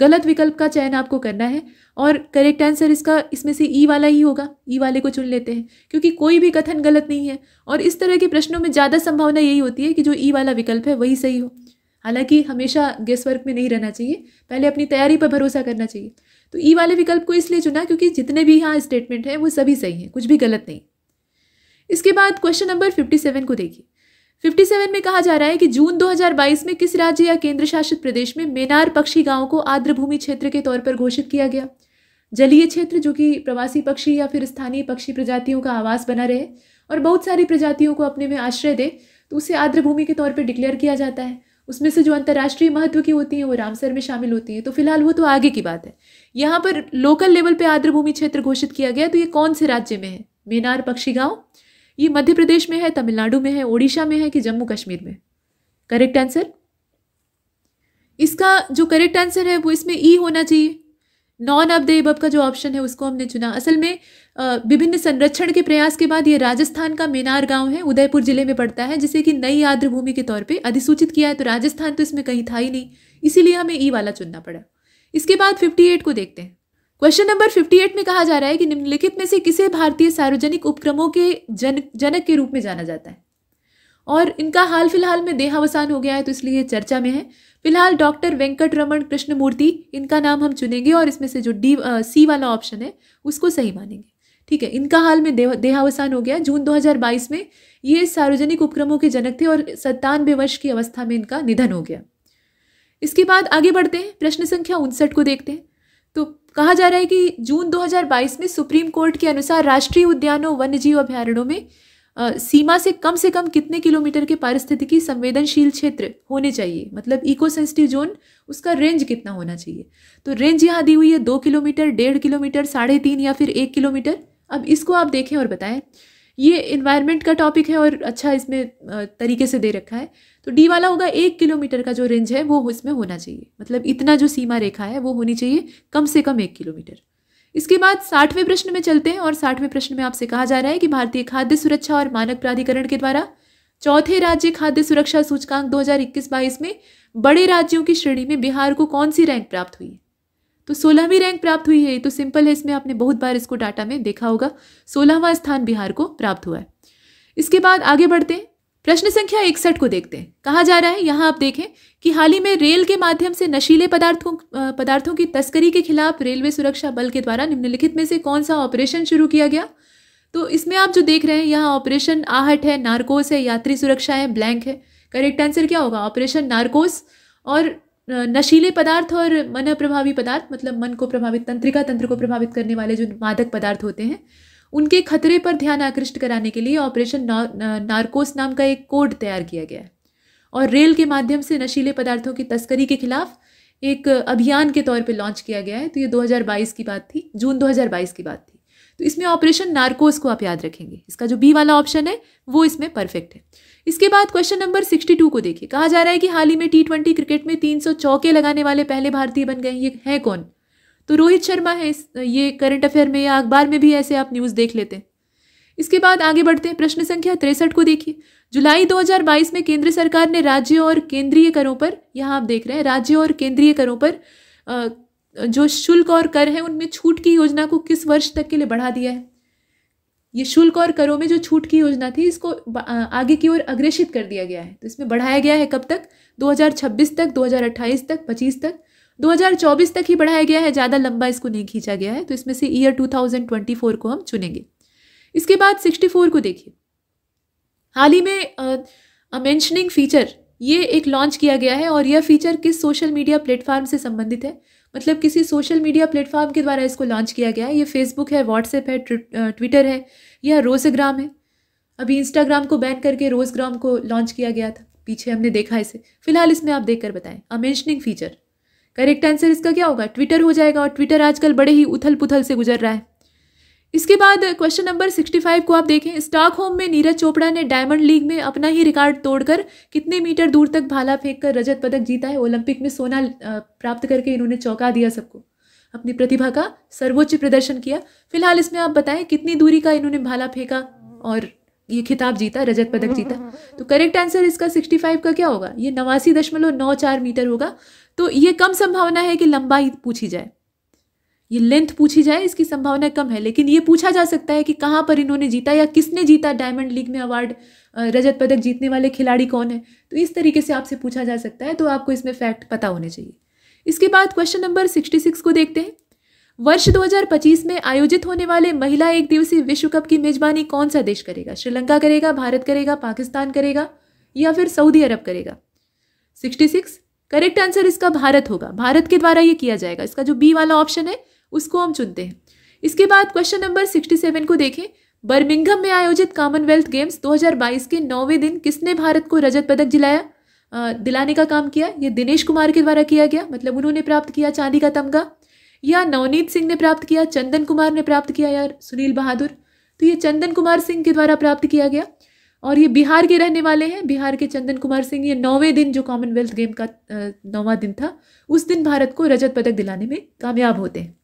गलत विकल्प का चयन आपको करना है और करेक्ट आंसर इसका इसमें से ई e वाला ही होगा ई e वाले को चुन लेते हैं क्योंकि कोई भी कथन गलत नहीं है और इस तरह के प्रश्नों में ज़्यादा संभावना यही होती है कि जो ई e वाला विकल्प है वही सही हो हालांकि हमेशा गेस वर्क में नहीं रहना चाहिए पहले अपनी तैयारी पर भरोसा करना चाहिए तो ई वाले विकल्प को इसलिए चुना क्योंकि जितने भी यहाँ स्टेटमेंट हैं वो सभी सही हैं कुछ भी गलत नहीं इसके बाद क्वेश्चन नंबर फिफ्टी सेवन को देखिए 57 में कहा जा रहा है कि जून 2022 में किस राज्य या केंद्र शासित प्रदेश में मेनार पक्षी गांव को आर्द्रभूमि क्षेत्र के तौर पर घोषित किया गया जलीय क्षेत्र जो कि प्रवासी पक्षी या फिर स्थानीय पक्षी प्रजातियों का आवास बना रहे और बहुत सारी प्रजातियों को अपने में आश्रय दे तो उसे आर्द्रभूमि के तौर पर डिक्लेयर किया जाता है उसमें से जो अंतर्राष्ट्रीय महत्व की होती हैं वो रामसर में शामिल होती हैं तो फिलहाल वो तो आगे की बात है यहाँ पर लोकल लेवल पे भूमि क्षेत्र घोषित किया गया तो ये कौन से राज्य में है मेनार पक्षी गाँव ये मध्य प्रदेश में है तमिलनाडु में है ओडिशा में है कि जम्मू कश्मीर में करेक्ट आंसर इसका जो करेक्ट आंसर है वो इसमें ई e होना चाहिए नॉन अबदेब अब का जो ऑप्शन है उसको हमने चुना असल में विभिन्न संरक्षण के प्रयास के बाद ये राजस्थान का मीनार गांव है उदयपुर जिले में पड़ता है जिसे कि नई आर्द्र भूमि के तौर पे अधिसूचित किया है तो राजस्थान तो इसमें कहीं था ही नहीं इसीलिए हमें ई e वाला चुनना पड़ा इसके बाद एट को देखते हैं क्वेश्चन नंबर 58 में कहा जा रहा है कि निम्नलिखित में से किसे भारतीय सार्वजनिक उपक्रमों के जन जनक के रूप में जाना जाता है और इनका हाल फिलहाल में देहावसान हो गया है तो इसलिए चर्चा में है फिलहाल डॉक्टर वेंकट रमन कृष्णमूर्ति इनका नाम हम चुनेंगे और इसमें से जो डी सी वाला ऑप्शन है उसको सही मानेंगे ठीक है इनका हाल में देह देहावसान हो गया जून 2022 में ये सार्वजनिक उपक्रमों के जनक थे और सत्तानवे वर्ष की अवस्था में इनका निधन हो गया इसके बाद आगे बढ़ते हैं प्रश्न संख्या उनसठ को देखते हैं कहा जा रहा है कि जून 2022 में सुप्रीम कोर्ट के अनुसार राष्ट्रीय उद्यानों वन्यजीव अभ्यारण्यों में आ, सीमा से कम से कम कितने किलोमीटर के पारिस्थितिकी संवेदनशील क्षेत्र होने चाहिए मतलब इको सेंसिटिव जोन उसका रेंज कितना होना चाहिए तो रेंज यहाँ दी हुई है दो किलोमीटर डेढ़ किलोमीटर साढ़े तीन या फिर एक किलोमीटर अब इसको आप देखें और बताएं ये इन्वायरमेंट का टॉपिक है और अच्छा इसमें तरीके से दे रखा है तो डी वाला होगा एक किलोमीटर का जो रेंज है वो इसमें होना चाहिए मतलब इतना जो सीमा रेखा है वो होनी चाहिए कम से कम एक किलोमीटर इसके बाद साठवें प्रश्न में चलते हैं और साठवें प्रश्न में आपसे कहा जा रहा है कि भारतीय खाद्य सुरक्षा और मानक प्राधिकरण के द्वारा चौथे राज्य खाद्य सुरक्षा सूचकांक 2021-22 में बड़े राज्यों की श्रेणी में बिहार को कौन सी रैंक तो प्राप्त हुई है तो सोलहवीं रैंक प्राप्त हुई है तो सिंपल है इसमें आपने बहुत बार इसको डाटा में देखा होगा सोलहवां स्थान बिहार को प्राप्त हुआ है इसके बाद आगे बढ़ते हैं प्रश्न संख्या इकसठ को देखते हैं कहा जा रहा है यहाँ आप देखें कि हाल ही में रेल के माध्यम से नशीले पदार्थों पदार्थों की तस्करी के खिलाफ रेलवे सुरक्षा बल के द्वारा निम्नलिखित में से कौन सा ऑपरेशन शुरू किया गया तो इसमें आप जो देख रहे हैं यहाँ ऑपरेशन आहट है नार्कोस है यात्री सुरक्षा है ब्लैंक है करेक्ट आंसर क्या होगा ऑपरेशन नार्कोस और नशीले पदार्थ और मन प्रभावी पदार्थ मतलब मन को प्रभावित तंत्रिका तंत्र को प्रभावित करने वाले जो मादक पदार्थ होते हैं उनके खतरे पर ध्यान आकृष्ट कराने के लिए ऑपरेशन नार्कोस नाम का एक कोड तैयार किया गया है और रेल के माध्यम से नशीले पदार्थों की तस्करी के खिलाफ एक अभियान के तौर पे लॉन्च किया गया है तो ये 2022 की बात थी जून 2022 की बात थी तो इसमें ऑपरेशन नार्कोस को आप याद रखेंगे इसका जो बी वाला ऑप्शन है वो इसमें परफेक्ट है इसके बाद क्वेश्चन नंबर 62 को देखिए कहा जा रहा है कि हाल ही में टी क्रिकेट में तीन चौके लगाने वाले पहले भारतीय बन गए ये हैं कौन तो रोहित शर्मा है ये करंट अफेयर में या अखबार में भी ऐसे आप न्यूज़ देख लेते हैं इसके बाद आगे बढ़ते हैं प्रश्न संख्या तिरसठ को देखिए जुलाई 2022 में केंद्र सरकार ने राज्य और केंद्रीय करों पर यहाँ आप देख रहे हैं राज्य और केंद्रीय करों पर जो शुल्क और कर है उनमें छूट की योजना को किस वर्ष तक के लिए बढ़ा दिया है ये शुल्क और करों में जो छूट की योजना थी इसको आगे की ओर अग्रेषित कर दिया गया है तो इसमें बढ़ाया गया है कब तक 2026 तक 2028 तक 25 तक 2024 तक ही बढ़ाया गया है ज़्यादा लंबा इसको नहीं खींचा गया है तो इसमें से ईयर 2024 को हम चुनेंगे इसके बाद 64 को देखिए हाल ही में मैंशनिंग फीचर ये एक लॉन्च किया गया है और यह फीचर किस सोशल मीडिया प्लेटफॉर्म से संबंधित है मतलब किसी सोशल मीडिया प्लेटफॉर्म के द्वारा इसको लॉन्च किया गया है ये फेसबुक है व्हाट्सएप है ट्विटर है या रोजग्राम है अभी इंस्टाग्राम को बैन करके रोजग्राम को लॉन्च किया गया था पीछे हमने देखा इसे फिलहाल इसमें आप देख कर बताएं अमेंशनिंग फीचर करेक्ट तो आंसर इसका क्या होगा ट्विटर हो जाएगा और ट्विटर आजकल बड़े ही उथल पुथल से गुजर रहा है इसके बाद क्वेश्चन नंबर सिक्सटी फाइव को आप देखें स्टॉक होम में नीरज चोपड़ा ने डायमंड लीग में अपना ही रिकॉर्ड तोड़कर कितने मीटर दूर तक भाला फेंक कर रजत पदक जीता है ओलंपिक में सोना प्राप्त करके इन्होंने चौंका दिया सबको अपनी प्रतिभा का सर्वोच्च प्रदर्शन किया फिलहाल इसमें आप बताएं कितनी दूरी का इन्होंने भाला फेंका और ये खिताब जीता रजत पदक हम्म, जीता हम्म, हम्म। तो करेक्ट आंसर इसका सिक्सटी फाइव का क्या होगा ये नवासी दशमलव नौ चार मीटर होगा तो ये कम संभावना है कि लंबाई पूछी जाए ये लेंथ पूछी जाए इसकी संभावना कम है लेकिन ये पूछा जा सकता है कि कहाँ पर इन्होंने जीता या किसने जीता डायमंड लीग में अवार्ड रजत पदक जीतने वाले खिलाड़ी कौन है तो इस तरीके से आपसे पूछा जा सकता है तो आपको इसमें फैक्ट पता होने चाहिए इसके बाद क्वेश्चन नंबर सिक्सटी सिक्स को देखते हैं वर्ष 2025 में आयोजित होने वाले महिला एक दिवसीय विश्व कप की मेजबानी कौन सा देश करेगा श्रीलंका करेगा भारत करेगा पाकिस्तान करेगा या फिर सऊदी अरब करेगा 66 करेक्ट आंसर इसका भारत होगा भारत के द्वारा ये किया जाएगा इसका जो बी वाला ऑप्शन है उसको हम चुनते हैं इसके बाद क्वेश्चन नंबर 67 को देखें बर्मिंगम में आयोजित कॉमनवेल्थ गेम्स 2022 के नौवें दिन किसने भारत को रजत पदक जिलाया दिलाने का काम किया ये दिनेश कुमार के द्वारा किया गया मतलब उन्होंने प्राप्त किया चांदी का तमगा या नवनीत सिंह ने प्राप्त किया चंदन कुमार ने प्राप्त किया यार सुनील बहादुर तो ये चंदन कुमार सिंह के द्वारा प्राप्त किया गया और ये बिहार के रहने वाले हैं बिहार के चंदन कुमार सिंह ये नौवें दिन जो कॉमनवेल्थ गेम का नौवा दिन था उस दिन भारत को रजत पदक दिलाने में कामयाब होते हैं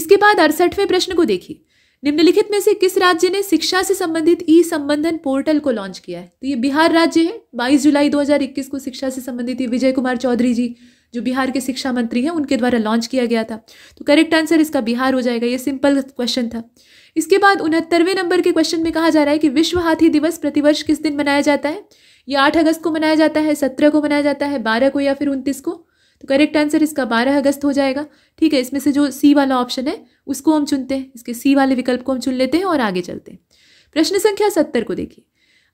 इसके बाद अड़सठवें प्रश्न को देखिए निम्नलिखित में से किस राज्य ने शिक्षा से संबंधित ई संबंधन पोर्टल को लॉन्च किया है तो ये बिहार राज्य है 22 जुलाई 2021 को शिक्षा से संबंधित ये विजय कुमार चौधरी जी जो बिहार के शिक्षा मंत्री हैं उनके द्वारा लॉन्च किया गया था तो करेक्ट आंसर इसका बिहार हो जाएगा ये सिंपल क्वेश्चन था इसके बाद उनहत्तरवें नंबर के क्वेश्चन में कहा जा रहा है कि विश्व हाथी दिवस प्रतिवर्ष किस दिन मनाया जाता है ये आठ अगस्त को मनाया जाता है सत्रह को मनाया जाता है बारह को या फिर उनतीस को तो करेक्ट आंसर इसका बारह अगस्त हो जाएगा ठीक है इसमें से जो सी वाला ऑप्शन है उसको हम चुनते हैं इसके सी वाले विकल्प को हम चुन लेते हैं और आगे चलते हैं प्रश्न संख्या सत्तर को देखिए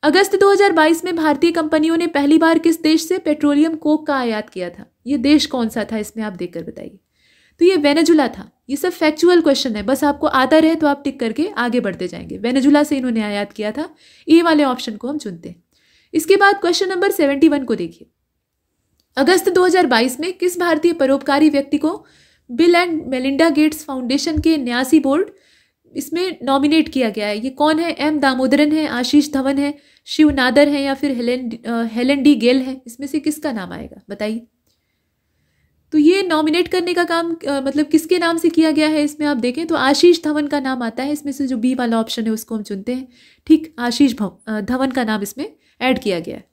अगस्त 2022 में भारतीय कंपनियों ने पहली बार किस देश से पेट्रोलियम कोक का आयात किया था ये देश कौन सा था इसमें आप देखकर बताइए तो ये वेनेजुला था ये सब फैक्चुअल क्वेश्चन है बस आपको आता रहे तो आप टिक करके आगे बढ़ते जाएंगे वेनेजुला से इन्होंने आयात किया था ए वाले ऑप्शन को हम चुनते हैं इसके बाद क्वेश्चन नंबर सेवेंटी वन को देखिए अगस्त 2022 में किस भारतीय परोपकारी व्यक्ति को bill and Melinda Gates foundation के न्यासी बोर्ड इसमें नॉमिनेट किया गया है ये कौन है एम दामोदरन है आशीष धवन है शिव नादर है या फिर हेलन हेलन डी गेल है इसमें से किसका नाम आएगा बताइए तो ये नॉमिनेट करने का काम आ, मतलब किसके नाम से किया गया है इसमें आप देखें तो आशीष धवन का नाम आता है इसमें से जो बी वाला ऑप्शन है उसको हम चुनते हैं ठीक आशीष धवन का नाम इसमें ऐड किया गया है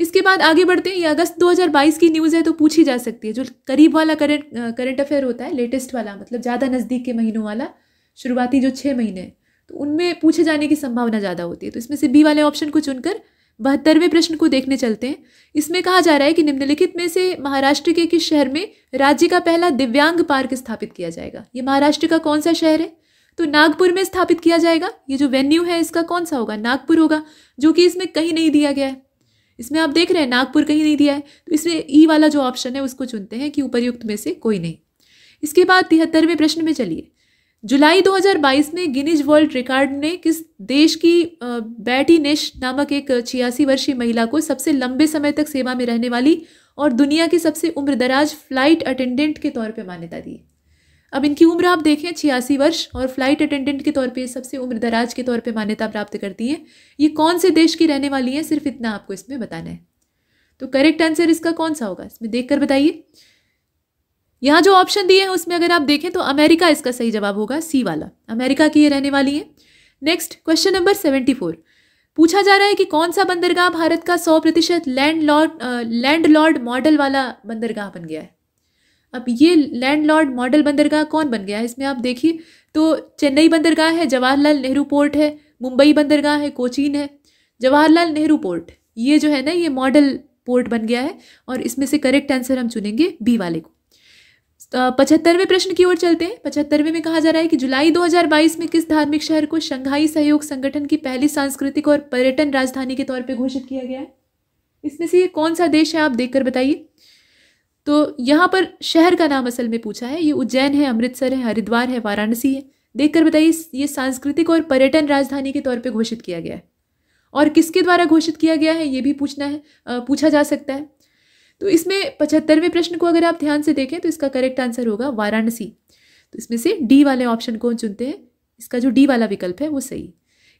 इसके बाद आगे बढ़ते हैं ये अगस्त 2022 की न्यूज़ है तो पूछी जा सकती है जो करीब वाला करंट करंट अफेयर होता है लेटेस्ट वाला मतलब ज़्यादा नज़दीक के महीनों वाला शुरुआती जो छः महीने तो उनमें पूछे जाने की संभावना ज़्यादा होती है तो इसमें से बी वाले ऑप्शन को चुनकर बहत्तरवें प्रश्न को देखने चलते हैं इसमें कहा जा रहा है कि निम्नलिखित में से महाराष्ट्र के किस शहर में राज्य का पहला दिव्यांग पार्क स्थापित किया जाएगा ये महाराष्ट्र का कौन सा शहर है तो नागपुर में स्थापित किया जाएगा ये जो वेन्यू है इसका कौन सा होगा नागपुर होगा जो कि इसमें कहीं नहीं दिया गया है इसमें आप देख रहे हैं नागपुर कहीं नहीं दिया है तो इसमें ई e वाला जो ऑप्शन है उसको चुनते हैं कि उपरयुक्त में से कोई नहीं इसके बाद तिहत्तरवें प्रश्न में चलिए जुलाई 2022 में गिनीज वर्ल्ड रिकॉर्ड ने किस देश की बैटी नेश नामक एक छियासी वर्षीय महिला को सबसे लंबे समय तक सेवा में रहने वाली और दुनिया की सबसे उम्रदराज फ्लाइट अटेंडेंट के तौर पर मान्यता दी अब इनकी उम्र आप देखें छियासी वर्ष और फ्लाइट अटेंडेंट के तौर पे सबसे उम्रदराज के तौर पे मान्यता प्राप्त करती है ये कौन से देश की रहने वाली है सिर्फ इतना आपको इसमें बताना है तो करेक्ट आंसर इसका कौन सा होगा इसमें देख बताइए यहाँ जो ऑप्शन दिए हैं उसमें अगर आप देखें तो अमेरिका इसका सही जवाब होगा सी वाला अमेरिका की ये रहने वाली है next question number seventy four पूछा जा रहा है कि कौन सा बंदरगाह भारत का सौ प्रतिशत landlord landlord model वाला बंदरगाह बन गया है अब ये लैंड लॉर्ड मॉडल बंदरगाह कौन बन गया है इसमें आप देखिए तो चेन्नई बंदरगाह है जवाहरलाल नेहरू पोर्ट है मुंबई बंदरगाह है कोचीन है जवाहरलाल नेहरू पोर्ट ये जो है ना ये मॉडल पोर्ट बन गया है और इसमें से करेक्ट आंसर हम चुनेंगे बी वाले को पचहत्तरवें प्रश्न की ओर चलते हैं पचहत्तरवें में कहा जा रहा है कि जुलाई 2022 में किस धार्मिक शहर को शंघाई सहयोग संगठन की पहली सांस्कृतिक और पर्यटन राजधानी के तौर पे घोषित किया गया है इसमें से ये कौन सा देश है आप देखकर बताइए तो यहाँ पर शहर का नाम असल में पूछा है ये उज्जैन है अमृतसर है हरिद्वार है वाराणसी है देख बताइए ये सांस्कृतिक और पर्यटन राजधानी के तौर पर घोषित किया गया है और किसके द्वारा घोषित किया गया है ये भी पूछना है पूछा जा सकता है तो इसमें पचहत्तरवें प्रश्न को अगर आप ध्यान से देखें तो इसका करेक्ट आंसर होगा वाराणसी तो इसमें से डी वाले ऑप्शन कौन चुनते हैं इसका जो डी वाला विकल्प है वो सही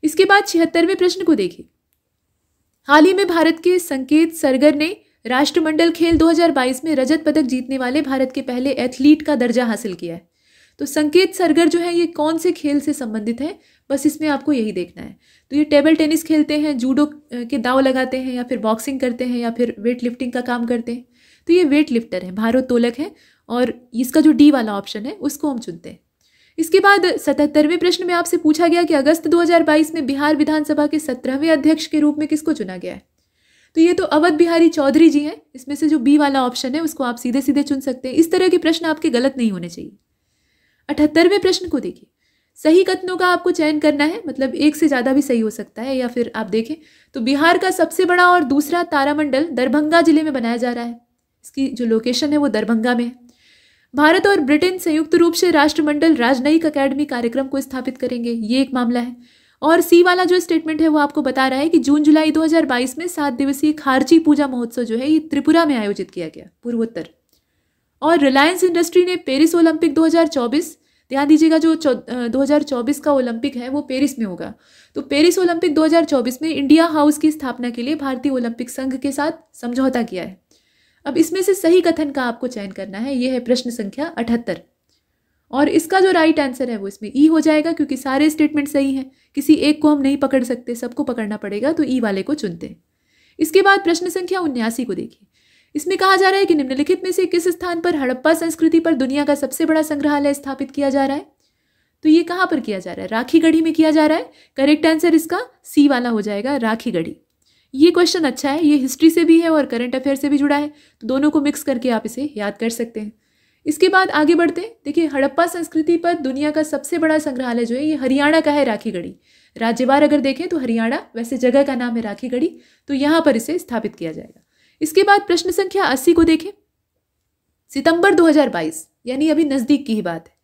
इसके बाद छिहत्तरवें प्रश्न को देखिए हाल ही में भारत के संकेत सरगर ने राष्ट्रमंडल खेल 2022 में रजत पदक जीतने वाले भारत के पहले एथलीट का दर्जा हासिल किया है तो संकेत सरगर जो है ये कौन से खेल से संबंधित है बस इसमें आपको यही देखना है तो ये टेबल टेनिस खेलते हैं जूडो के दाव लगाते हैं या फिर बॉक्सिंग करते हैं या फिर वेट लिफ्टिंग का काम करते हैं तो ये वेट लिफ्टर है भारोत्तोलक है और इसका जो डी वाला ऑप्शन है उसको हम चुनते हैं इसके बाद सतहत्तरवें प्रश्न में आपसे पूछा गया कि अगस्त 2022 में बिहार विधानसभा के सत्रहवें अध्यक्ष के रूप में किसको चुना गया है तो ये तो अवध बिहारी चौधरी जी हैं इसमें से जो बी वाला ऑप्शन है उसको आप सीधे सीधे चुन सकते हैं इस तरह के प्रश्न आपके गलत नहीं होने चाहिए अठहत्तरवें प्रश्न को देखिए सही कथनों का आपको चयन करना है मतलब एक से ज़्यादा भी सही हो सकता है या फिर आप देखें तो बिहार का सबसे बड़ा और दूसरा तारामंडल दरभंगा जिले में बनाया जा रहा है इसकी जो लोकेशन है वो दरभंगा में है भारत और ब्रिटेन संयुक्त रूप से राष्ट्रमंडल राजनयिक अकेडमी कार्यक्रम को स्थापित करेंगे ये एक मामला है और सी वाला जो स्टेटमेंट है वो आपको बता रहा है कि जून जुलाई 2022 में सात दिवसीय खारची पूजा महोत्सव जो है ये त्रिपुरा में आयोजित किया गया पूर्वोत्तर और रिलायंस इंडस्ट्री ने पेरिस ओलंपिक 2024 ध्यान दीजिएगा जो 2024 का ओलंपिक है वो पेरिस में होगा तो पेरिस ओलंपिक 2024 में इंडिया हाउस की स्थापना के लिए भारतीय ओलंपिक संघ के साथ समझौता किया है अब इसमें से सही कथन का आपको चयन करना है ये है प्रश्न संख्या अठहत्तर और इसका जो राइट आंसर है वो इसमें ई e हो जाएगा क्योंकि सारे स्टेटमेंट सही हैं किसी एक को हम नहीं पकड़ सकते सबको पकड़ना पड़ेगा तो ई e वाले को चुनते हैं इसके बाद प्रश्न संख्या उन्यासी को देखिए इसमें कहा जा रहा है कि निम्नलिखित में से किस स्थान पर हड़प्पा संस्कृति पर दुनिया का सबसे बड़ा संग्रहालय स्थापित किया जा रहा है तो ये कहाँ पर किया जा रहा है राखी गढ़ी में किया जा रहा है करेक्ट आंसर इसका सी वाला हो जाएगा राखी गढ़ी ये क्वेश्चन अच्छा है ये हिस्ट्री से भी है और करंट अफेयर से भी जुड़ा है तो दोनों को मिक्स करके आप इसे याद कर सकते हैं इसके बाद आगे बढ़ते हैं देखिए हड़प्पा संस्कृति पर दुनिया का सबसे बड़ा संग्रहालय जो है ये हरियाणा का है राखीगढ़ी राज्यवार अगर देखें तो हरियाणा वैसे जगह का नाम है राखीगढ़ी तो यहाँ पर इसे स्थापित किया जाएगा इसके बाद प्रश्न संख्या अस्सी को देखें सितंबर 2022 यानी अभी नज़दीक की ही बात है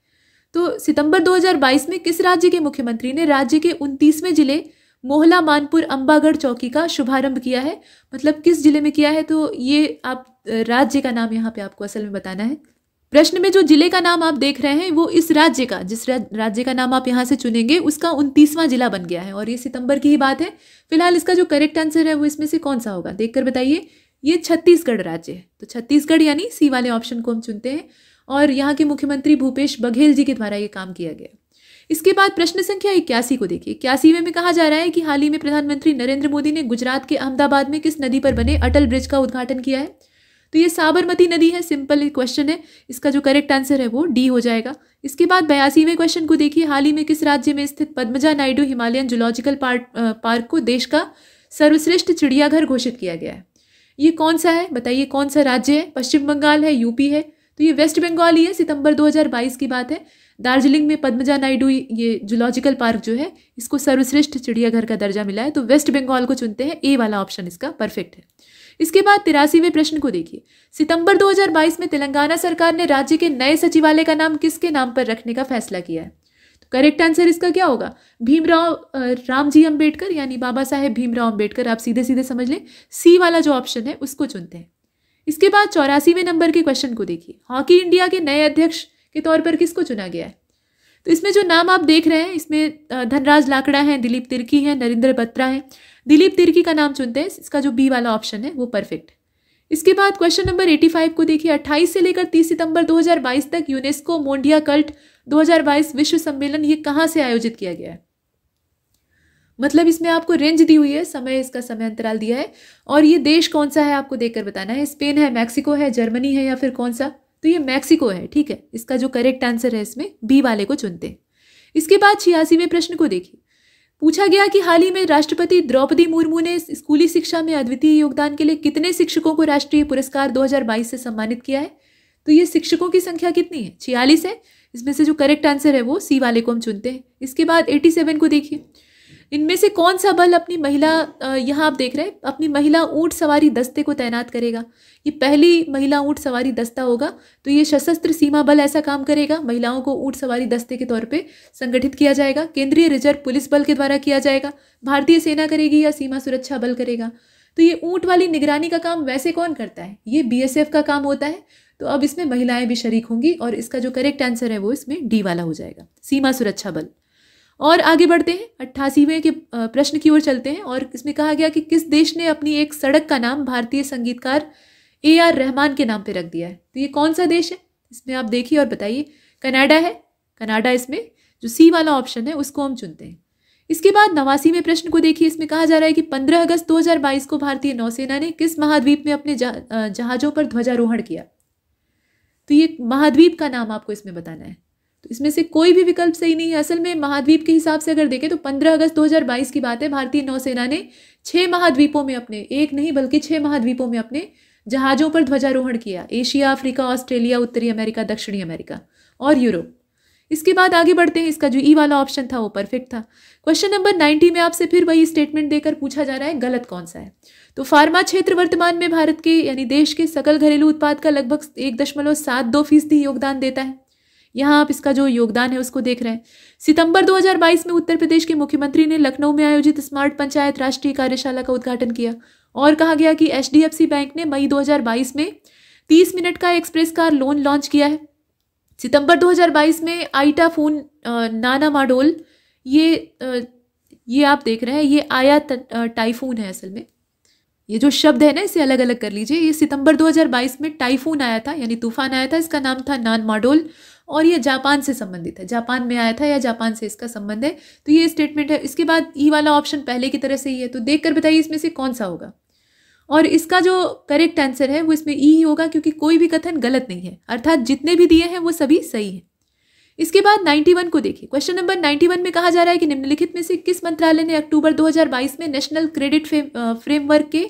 तो सितंबर 2022 में किस राज्य के मुख्यमंत्री ने राज्य के उनतीसवें जिले मोहला मानपुर अंबागढ़ चौकी का शुभारंभ किया है मतलब किस जिले में किया है तो ये आप राज्य का नाम यहाँ पे आपको असल में बताना है प्रश्न में जो जिले का नाम आप देख रहे हैं वो इस राज्य का जिस राज्य का नाम आप यहाँ से चुनेंगे उसका उनतीसवां जिला बन गया है और ये सितंबर की ही बात है फिलहाल इसका जो करेक्ट आंसर है वो इसमें से कौन सा होगा देखकर बताइए ये छत्तीसगढ़ राज्य है तो छत्तीसगढ़ यानी सी वाले ऑप्शन को हम चुनते हैं और यहाँ के मुख्यमंत्री भूपेश बघेल जी के द्वारा ये काम किया गया इसके बाद प्रश्न संख्या इक्यासी को देखिए इक्यासीवें में कहा जा रहा है कि हाल ही में प्रधानमंत्री नरेंद्र मोदी ने गुजरात के अहमदाबाद में किस नदी पर बने अटल ब्रिज का उद्घाटन किया है तो ये साबरमती नदी है सिंपल क्वेश्चन है इसका जो करेक्ट आंसर है वो डी हो जाएगा इसके बाद बयासीवें क्वेश्चन को देखिए हाल ही में किस राज्य में स्थित Padmaja Naidu Himalayan zoological park को देश का सर्वश्रेष्ठ चिड़ियाघर घोषित किया गया है ये कौन सा है बताइए कौन सा राज्य है पश्चिम बंगाल है यूपी है तो ये वेस्ट बंगाल ही है सितंबर 2022 की बात है दार्जिलिंग में पद्मजा नायडू ये जूलॉजिकल पार्क जो है इसको सर्वश्रेष्ठ चिड़ियाघर का दर्जा मिला है तो वेस्ट बंगाल को चुनते हैं ए वाला ऑप्शन इसका परफेक्ट है इसके बाद तिरासीवें प्रश्न को देखिए सितंबर 2022 में तेलंगाना सरकार ने राज्य के नए सचिवालय का नाम किसके नाम पर रखने का फैसला किया है तो करेक्ट आंसर इसका क्या होगा भीमराव राम जी अम्बेडकर यानी बाबा साहेब भीमराव अम्बेडकर आप सीधे सीधे समझ लें सी वाला जो ऑप्शन है उसको चुनते हैं इसके बाद चौरासीवें नंबर के क्वेश्चन को देखिए हॉकी इंडिया के नए अध्यक्ष के तौर पर किसको चुना गया है तो इसमें जो नाम आप देख रहे हैं इसमें धनराज लाकड़ा हैं दिलीप तिर्की हैं नरेंद्र बत्रा हैं दिलीप तिर्की का नाम चुनते हैं इसका जो बी वाला ऑप्शन है वो परफेक्ट इसके बाद क्वेश्चन नंबर 85 को देखिए 28 से लेकर 30 सितंबर 2022 तक यूनेस्को मोंडिया कल्ट 2022 विश्व सम्मेलन ये कहाँ से आयोजित किया गया है मतलब इसमें आपको रेंज दी हुई है समय इसका समय अंतराल दिया है और ये देश कौन सा है आपको देखकर बताना है स्पेन है मैक्सिको है जर्मनी है या फिर कौन सा तो ये मैक्सिको है ठीक है इसका जो करेक्ट आंसर है इसमें बी वाले को चुनते हैं इसके बाद छियासीवें प्रश्न को देखिए पूछा गया कि हाल ही में राष्ट्रपति द्रौपदी मुर्मू ने स्कूली शिक्षा में अद्वितीय योगदान के लिए कितने शिक्षकों को राष्ट्रीय पुरस्कार 2022 से सम्मानित किया है तो ये शिक्षकों की संख्या कितनी है छियालीस है इसमें से जो करेक्ट आंसर है वो सी वाले को हम चुनते हैं इसके बाद एटी सेवन को देखिए इनमें से कौन सा बल अपनी महिला यहाँ आप देख रहे हैं अपनी महिला ऊँट सवारी दस्ते को तैनात करेगा ये पहली महिला ऊँट सवारी दस्ता होगा तो ये सशस्त्र सीमा बल ऐसा काम करेगा महिलाओं को ऊँट सवारी दस्ते के तौर पे संगठित किया जाएगा केंद्रीय रिजर्व पुलिस बल के द्वारा किया जाएगा भारतीय सेना करेगी या सीमा सुरक्षा बल करेगा तो ये ऊँट वाली निगरानी का काम वैसे कौन करता है ये बी का काम होता है तो अब इसमें महिलाएं भी शरीक होंगी और इसका जो करेक्ट आंसर है वो इसमें डी वाला हो जाएगा सीमा सुरक्षा बल और आगे बढ़ते हैं अट्ठासीवें के प्रश्न की ओर चलते हैं और इसमें कहा गया कि किस देश ने अपनी एक सड़क का नाम भारतीय संगीतकार ए आर रहमान के नाम पर रख दिया है तो ये कौन सा देश है इसमें आप देखिए और बताइए कनाडा है कनाडा इसमें जो सी वाला ऑप्शन है उसको हम चुनते हैं इसके बाद नवासीवें प्रश्न को देखिए इसमें कहा जा रहा है कि 15 अगस्त 2022 को भारतीय नौसेना ने किस महाद्वीप में अपने जहाज़ों पर ध्वजारोहण किया तो ये महाद्वीप का नाम आपको इसमें बताना है तो इसमें से कोई भी विकल्प सही नहीं है असल में महाद्वीप के हिसाब से अगर देखें तो 15 अगस्त 2022 की बात है भारतीय नौसेना ने छह महाद्वीपों में अपने एक नहीं बल्कि छह महाद्वीपों में अपने जहाज़ों पर ध्वजारोहण किया एशिया अफ्रीका ऑस्ट्रेलिया उत्तरी अमेरिका दक्षिणी अमेरिका और यूरोप इसके बाद आगे बढ़ते हैं इसका जो ई वाला ऑप्शन था वो परफेक्ट था क्वेश्चन नंबर नाइन्टी में आपसे फिर वही स्टेटमेंट देकर पूछा जा रहा है गलत कौन सा है तो फार्मा क्षेत्र वर्तमान में भारत के यानी देश के सकल घरेलू उत्पाद का लगभग एक दशमलव सात दो फीसदी योगदान देता है यहाँ आप इसका जो योगदान है उसको देख रहे हैं सितंबर 2022 में उत्तर प्रदेश के मुख्यमंत्री ने लखनऊ में आयोजित स्मार्ट पंचायत राष्ट्रीय कार्यशाला का उद्घाटन किया और कहा गया कि एच बैंक ने मई दो में तीस मिनट का एक्सप्रेस कार लोन लॉन्च किया है सितंबर 2022 में आइटा फोन नाना माडोल ये ये आप देख रहे हैं ये आया टाइफून है असल में ये जो शब्द है ना इसे अलग अलग कर लीजिए ये सितंबर 2022 में टाइफून आया था यानी तूफान आया था इसका नाम था नान माडोल और ये जापान से संबंधित है जापान में आया था या जापान से इसका संबंध है तो ये स्टेटमेंट है इसके बाद ई वाला ऑप्शन पहले की तरह से ही है तो देख कर बताइए इसमें से कौन सा होगा और इसका जो करेक्ट आंसर है वो इसमें ई ही होगा क्योंकि कोई भी कथन गलत नहीं है अर्थात जितने भी दिए हैं वो सभी सही हैं इसके बाद 91 को देखिए क्वेश्चन नंबर 91 में कहा जा रहा है कि निम्नलिखित में से किस मंत्रालय ने अक्टूबर 2022 में नेशनल क्रेडिट फ्रेमवर्क के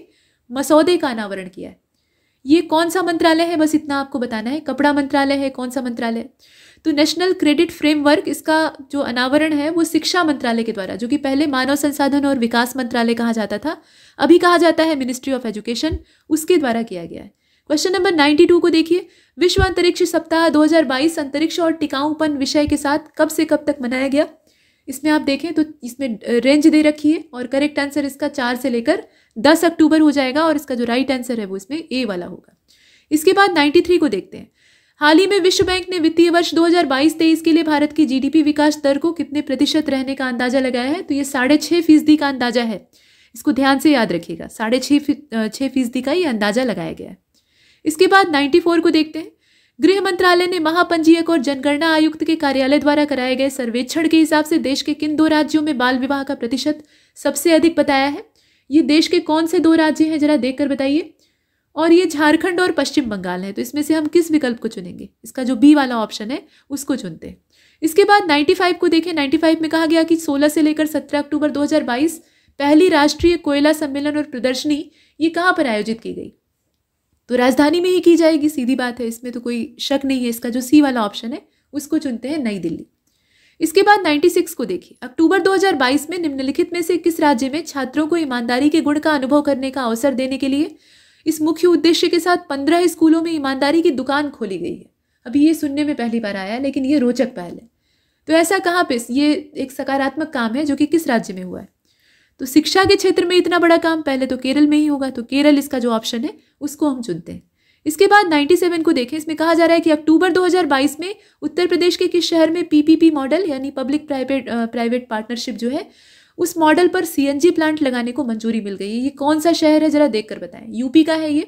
मसौदे का अनावरण किया है ये कौन सा मंत्रालय है बस इतना आपको बताना है कपड़ा मंत्रालय है कौन सा मंत्रालय तो नेशनल क्रेडिट फ्रेमवर्क इसका जो अनावरण है वो शिक्षा मंत्रालय के द्वारा जो कि पहले मानव संसाधन और विकास मंत्रालय कहा जाता था अभी कहा जाता है मिनिस्ट्री ऑफ एजुकेशन उसके द्वारा किया गया है क्वेश्चन नंबर 92 को देखिए विश्व अंतरिक्ष सप्ताह 2022 अंतरिक्ष और टिकाऊपन विषय के साथ कब से कब तक मनाया गया इसमें आप देखें तो इसमें रेंज दे रखी है और करेक्ट आंसर इसका चार से लेकर दस अक्टूबर हो जाएगा और इसका जो राइट आंसर है वो इसमें ए वाला होगा इसके बाद नाइन्टी को देखते हैं हाल ही में विश्व बैंक ने वित्तीय वर्ष 2022-23 के लिए भारत की जीडीपी विकास दर को कितने प्रतिशत रहने का अंदाजा लगाया है तो ये साढ़े छः फीसदी का अंदाजा है इसको ध्यान से याद रखिएगा साढ़े छः फीसदी का ये अंदाजा लगाया गया है इसके बाद 94 को देखते हैं गृह मंत्रालय ने महापंजीयक और जनगणना आयुक्त के कार्यालय द्वारा कराए गए सर्वेक्षण के हिसाब से देश के किन दो राज्यों में बाल विवाह का प्रतिशत सबसे अधिक बताया है ये देश के कौन से दो राज्य हैं जरा देख कर बताइए और ये झारखंड और पश्चिम बंगाल है तो इसमें से हम किस विकल्प को चुनेंगे इसका जो बी वाला ऑप्शन है उसको चुनते हैं इसके बाद 95 को देखें 95 में कहा गया कि 16 से लेकर 17 अक्टूबर 2022 पहली राष्ट्रीय कोयला सम्मेलन और प्रदर्शनी ये कहाँ पर आयोजित की गई तो राजधानी में ही की जाएगी सीधी बात है इसमें तो कोई शक नहीं है इसका जो सी वाला ऑप्शन है उसको चुनते हैं नई दिल्ली इसके बाद 96 को देखिए अक्टूबर 2022 में निम्नलिखित में से किस राज्य में छात्रों को ईमानदारी के गुण का अनुभव करने का अवसर देने के लिए इस मुख्य उद्देश्य के साथ पंद्रह स्कूलों में ईमानदारी की दुकान खोली गई है अभी ये सुनने में पहली बार आया लेकिन ये रोचक पहल है तो ऐसा कहाँ पे ये एक सकारात्मक काम है जो कि किस राज्य में हुआ है तो शिक्षा के क्षेत्र में इतना बड़ा काम पहले तो केरल में ही होगा तो केरल इसका जो ऑप्शन है उसको हम चुनते हैं इसके बाद 97 को देखें इसमें कहा जा रहा है कि अक्टूबर 2022 में उत्तर प्रदेश के किस शहर में पीपीपी मॉडल यानी पब्लिक प्राइवेट प्राइवेट पार्टनरशिप जो है उस मॉडल पर सीएनजी प्लांट लगाने को मंजूरी मिल गई है ये कौन सा शहर है ज़रा देख कर बताएं यूपी का है ये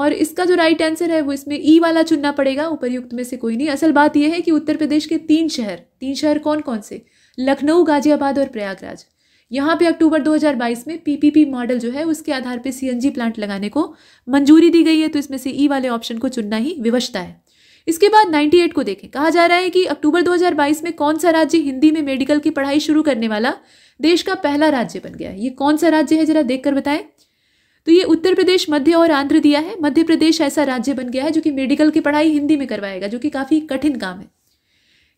और इसका जो राइट आंसर है वो इसमें ई e वाला चुनना पड़ेगा उपरयुक्त में से कोई नहीं असल बात यह है कि उत्तर प्रदेश के तीन शहर तीन शहर कौन कौन से लखनऊ गाजियाबाद और प्रयागराज यहाँ पे अक्टूबर 2022 में पीपीपी मॉडल जो है उसके आधार पे सीएनजी प्लांट लगाने को मंजूरी दी गई है तो इसमें से ई e वाले ऑप्शन को चुनना ही विवशता है इसके बाद 98 को देखें कहा जा रहा है कि अक्टूबर 2022 में कौन सा राज्य हिंदी में मेडिकल की पढ़ाई शुरू करने वाला देश का पहला राज्य बन गया है ये कौन सा राज्य है जरा देख कर बताएं तो ये उत्तर प्रदेश मध्य और आंध्र दिया है मध्य प्रदेश ऐसा राज्य बन गया है जो कि मेडिकल की पढ़ाई हिंदी में करवाएगा जो कि काफ़ी कठिन काम है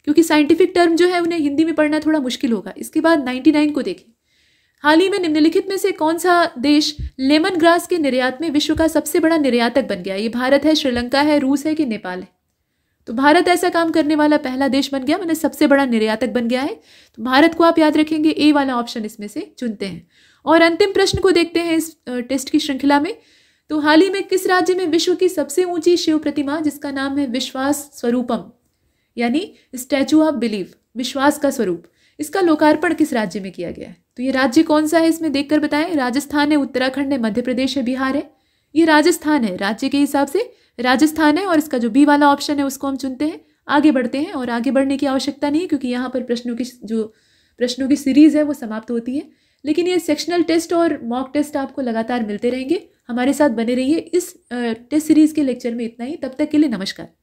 क्योंकि साइंटिफिक टर्म जो है उन्हें हिंदी में पढ़ना थोड़ा मुश्किल होगा इसके बाद 99 को देखें हाल ही में निम्नलिखित में से कौन सा देश लेमन ग्रास के निर्यात में विश्व का सबसे बड़ा निर्यातक बन गया ये भारत है श्रीलंका है रूस है कि नेपाल है तो भारत ऐसा काम करने वाला पहला देश बन गया मैंने मतलब सबसे बड़ा निर्यातक बन गया है तो भारत को आप याद रखेंगे ए वाला ऑप्शन इसमें से चुनते हैं और अंतिम प्रश्न को देखते हैं इस टेस्ट की श्रृंखला में तो हाल ही में किस राज्य में विश्व की सबसे ऊंची शिव प्रतिमा जिसका नाम है विश्वास स्वरूपम यानी स्टैचू ऑफ बिलीव विश्वास का स्वरूप इसका लोकार्पण किस राज्य में किया गया है तो ये राज्य कौन सा है इसमें देखकर बताएं राजस्थान है उत्तराखंड है मध्य प्रदेश है बिहार है ये राजस्थान है राज्य के हिसाब से राजस्थान है और इसका जो बी वाला ऑप्शन है उसको हम चुनते हैं आगे बढ़ते हैं और आगे बढ़ने की आवश्यकता नहीं है क्योंकि यहाँ पर प्रश्नों की जो प्रश्नों की सीरीज़ है वो समाप्त होती है लेकिन ये सेक्शनल टेस्ट और मॉक टेस्ट आपको लगातार मिलते रहेंगे हमारे साथ बने रहिए इस टेस्ट सीरीज़ के लेक्चर में इतना ही तब तक के लिए नमस्कार